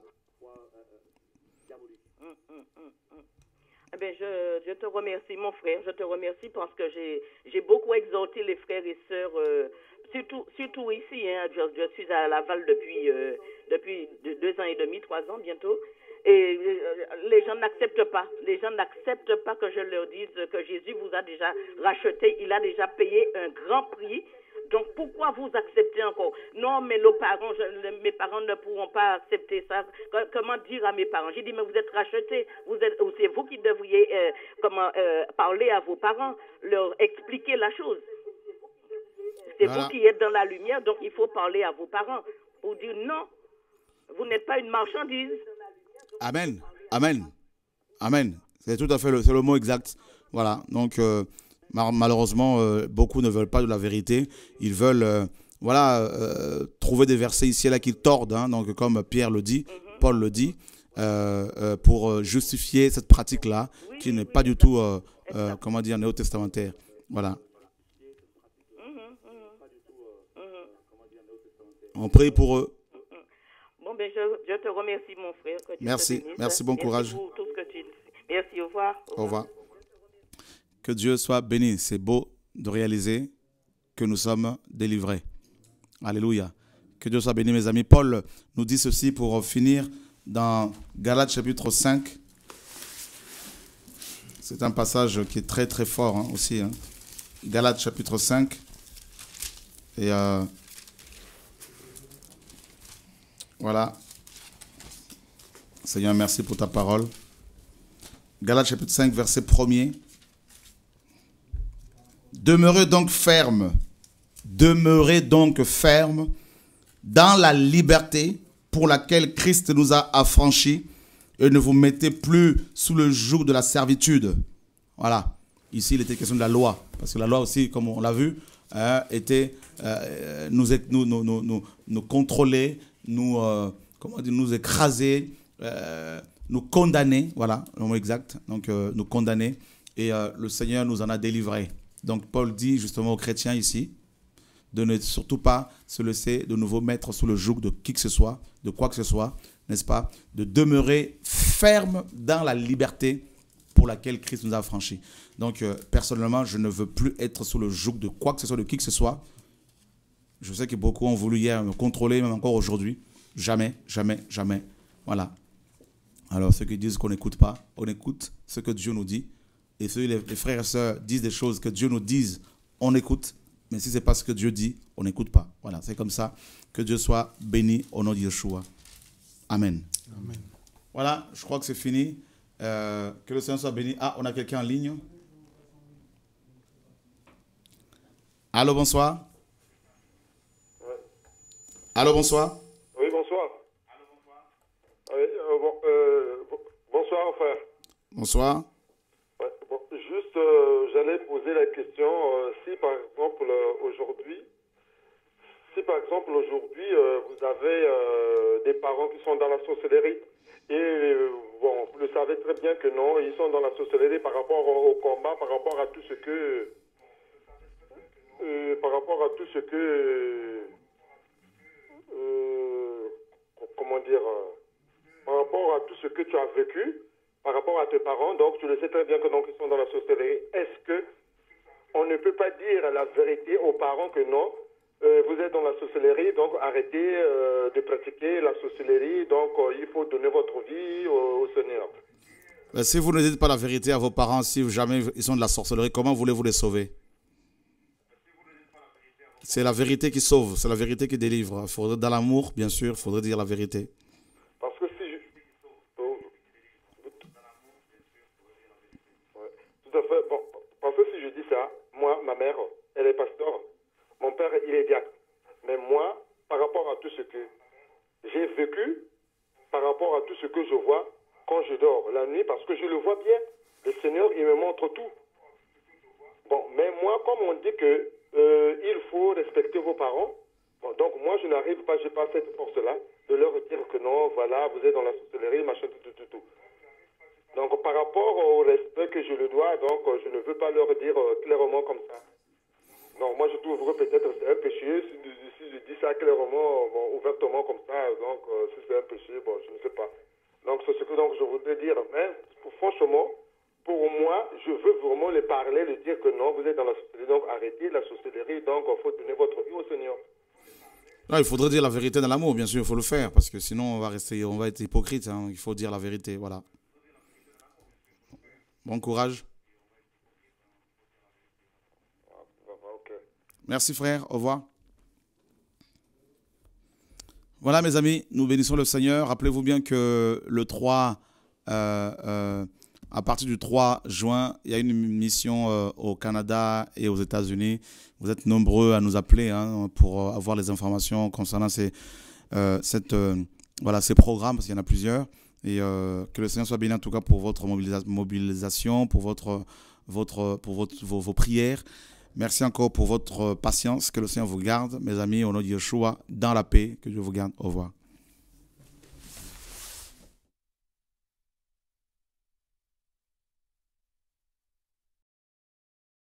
Eh je, je, te remercie, mon frère, je te remercie parce que j'ai beaucoup exhorté les frères et sœurs, surtout, ici, hein. je, suis à Laval depuis, depuis deux ans et demi, trois ans bientôt. Et euh, les gens n'acceptent pas. Les gens n'acceptent pas que je leur dise que Jésus vous a déjà racheté. Il a déjà payé un grand prix. Donc pourquoi vous acceptez encore Non, mais nos parents, mes parents ne pourront pas accepter ça. Comment dire à mes parents J'ai dit, mais vous êtes rachetés. Vous êtes, c'est vous qui devriez euh, comment euh, parler à vos parents, leur expliquer la chose. C'est vous qui êtes dans la lumière, donc il faut parler à vos parents pour dire non, vous n'êtes pas une marchandise. Amen. Amen. Amen. C'est tout à fait le, le mot exact. Voilà. Donc, euh, malheureusement, euh, beaucoup ne veulent pas de la vérité. Ils veulent, euh, voilà, trouver des versets ici et là qu'ils tordent. Hein. donc, comme Pierre le dit, Paul le dit, pour justifier cette pratique-là, qui n'est pas du tout, comment dire, néo-testamentaire. Voilà. On prie pour eux. Ben, je, te remercie, mon frère. merci, merci, bon courage. merci, au revoir. Au revoir. Que Dieu soit béni. C'est beau de réaliser que nous sommes délivrés. Alléluia. Que Dieu soit béni, mes amis. Paul nous dit ceci pour finir dans Galates chapitre 5. C'est un passage qui est très très fort hein, aussi. Hein. Galates chapitre 5. Et euh, voilà. Seigneur, merci pour ta parole. Galates chapitre 5, verset 1er. Demeurez donc ferme, demeurez donc ferme dans la liberté pour laquelle Christ nous a affranchis et ne vous mettez plus sous le joug de la servitude. Voilà. Ici, il était question de la loi, parce que la loi aussi, comme on l'a vu, était nous, nous, nous, nous, nous nous, euh, comment nous écraser, euh, nous condamner, voilà, le mot exact, donc euh, nous condamner, et le Seigneur nous en a délivrés. Donc Paul dit justement aux chrétiens ici, de ne surtout pas se laisser de nouveau mettre sous le joug de qui que ce soit, de quoi que ce soit, n'est-ce pas De demeurer ferme dans la liberté pour laquelle Christ nous a franchis. Donc personnellement, je ne veux plus être sous le joug de quoi que ce soit, de qui que ce soit, je sais que beaucoup ont voulu hier me contrôler, même encore aujourd'hui. Jamais, jamais, jamais. Voilà. Alors, ceux qui disent qu'on n'écoute pas, on écoute ce que Dieu nous dit. Et ceux, les, les frères et sœurs disent des choses que Dieu nous dit, on écoute. Mais si ce n'est pas ce que Dieu dit, on n'écoute pas. Voilà, c'est comme ça. Que Dieu soit béni au nom de Yeshua. Amen. Voilà, je crois que c'est fini. Euh, que le Seigneur soit béni. Ah, on a quelqu'un en ligne. Allô, bonsoir. Allô, bonsoir. Oui, bonsoir. Allô, bonsoir. Oui, euh, euh, bonsoir, frère. Bonsoir. juste, euh, j'allais poser la question si, par exemple, aujourd'hui, si par exemple aujourd'hui vous avez des parents qui sont dans la sorcellerie et bon, vous le savez très bien que non, ils sont dans la sorcellerie par rapport au combat, par rapport à tout ce que, par rapport à tout ce que euh, comment dire, euh, par rapport à tout ce que tu as vécu, par rapport à tes parents, donc tu le sais très bien que donc ils sont dans la sorcellerie. Est-ce que on ne peut pas dire la vérité aux parents que non, euh, vous êtes dans la sorcellerie, donc arrêtez de pratiquer la sorcellerie, donc il faut donner votre vie au, Seigneur. Ben, si vous ne dites pas la vérité à vos parents, si jamais ils sont de la sorcellerie, comment voulez-vous les sauver c'est la vérité qui sauve, c'est la vérité qui délivre. dans l'amour, bien sûr, il faudrait dire la vérité. Parce que si je... Tout à fait. parce que si je dis ça, moi, ma mère, elle est pasteur. Mon père, il est diacre. Mais moi, par rapport à tout ce que j'ai vécu, par rapport à tout ce que je vois quand je dors la nuit, parce que je le vois bien, le Seigneur, il me montre tout. Bon, mais moi, comme on dit que euh, il faut respecter vos parents. donc moi, je n'arrive pas, je n'ai pas cette force-là de leur dire que non, voilà, vous êtes dans la sorcellerie, machin, tout, tout, tout, Donc par rapport au respect que je le dois, donc euh, je ne veux pas leur dire euh, clairement comme ça. Donc moi, je trouve peut-être c'est un péché. Si, je dis ça clairement, ouvertement comme ça, donc si c'est un péché, bon, je ne sais pas. Donc c'est ce que donc, je voudrais dire. Mais hein. franchement, pour moi, je veux vraiment les parler, le dire que non, vous êtes dans la société, donc arrêtez la sorcellerie, donc il faut donner votre vie au Seigneur. Ah, il faudrait dire la vérité dans l'amour, bien sûr, il faut le faire, parce que sinon on va rester, on va être hypocrite. Hein. il faut dire la vérité, voilà. Bon courage. Merci frère, au revoir. Voilà mes amis, nous bénissons le Seigneur. Rappelez-vous bien que le 3 à partir du 3 juin, il y a une mission euh, au Canada et aux États-Unis. Vous êtes nombreux à nous appeler hein, pour euh, avoir les informations concernant ces, euh, cette, voilà, ces programmes, parce qu'il y en a plusieurs. Et que le Seigneur soit béni en tout cas pour votre mobilisation, pour, votre, votre, pour votre, vos, vos, prières. Merci encore pour votre patience. Que le Seigneur vous garde, mes amis, au nom de Yeshua, dans la paix. Que Dieu vous garde. Au revoir.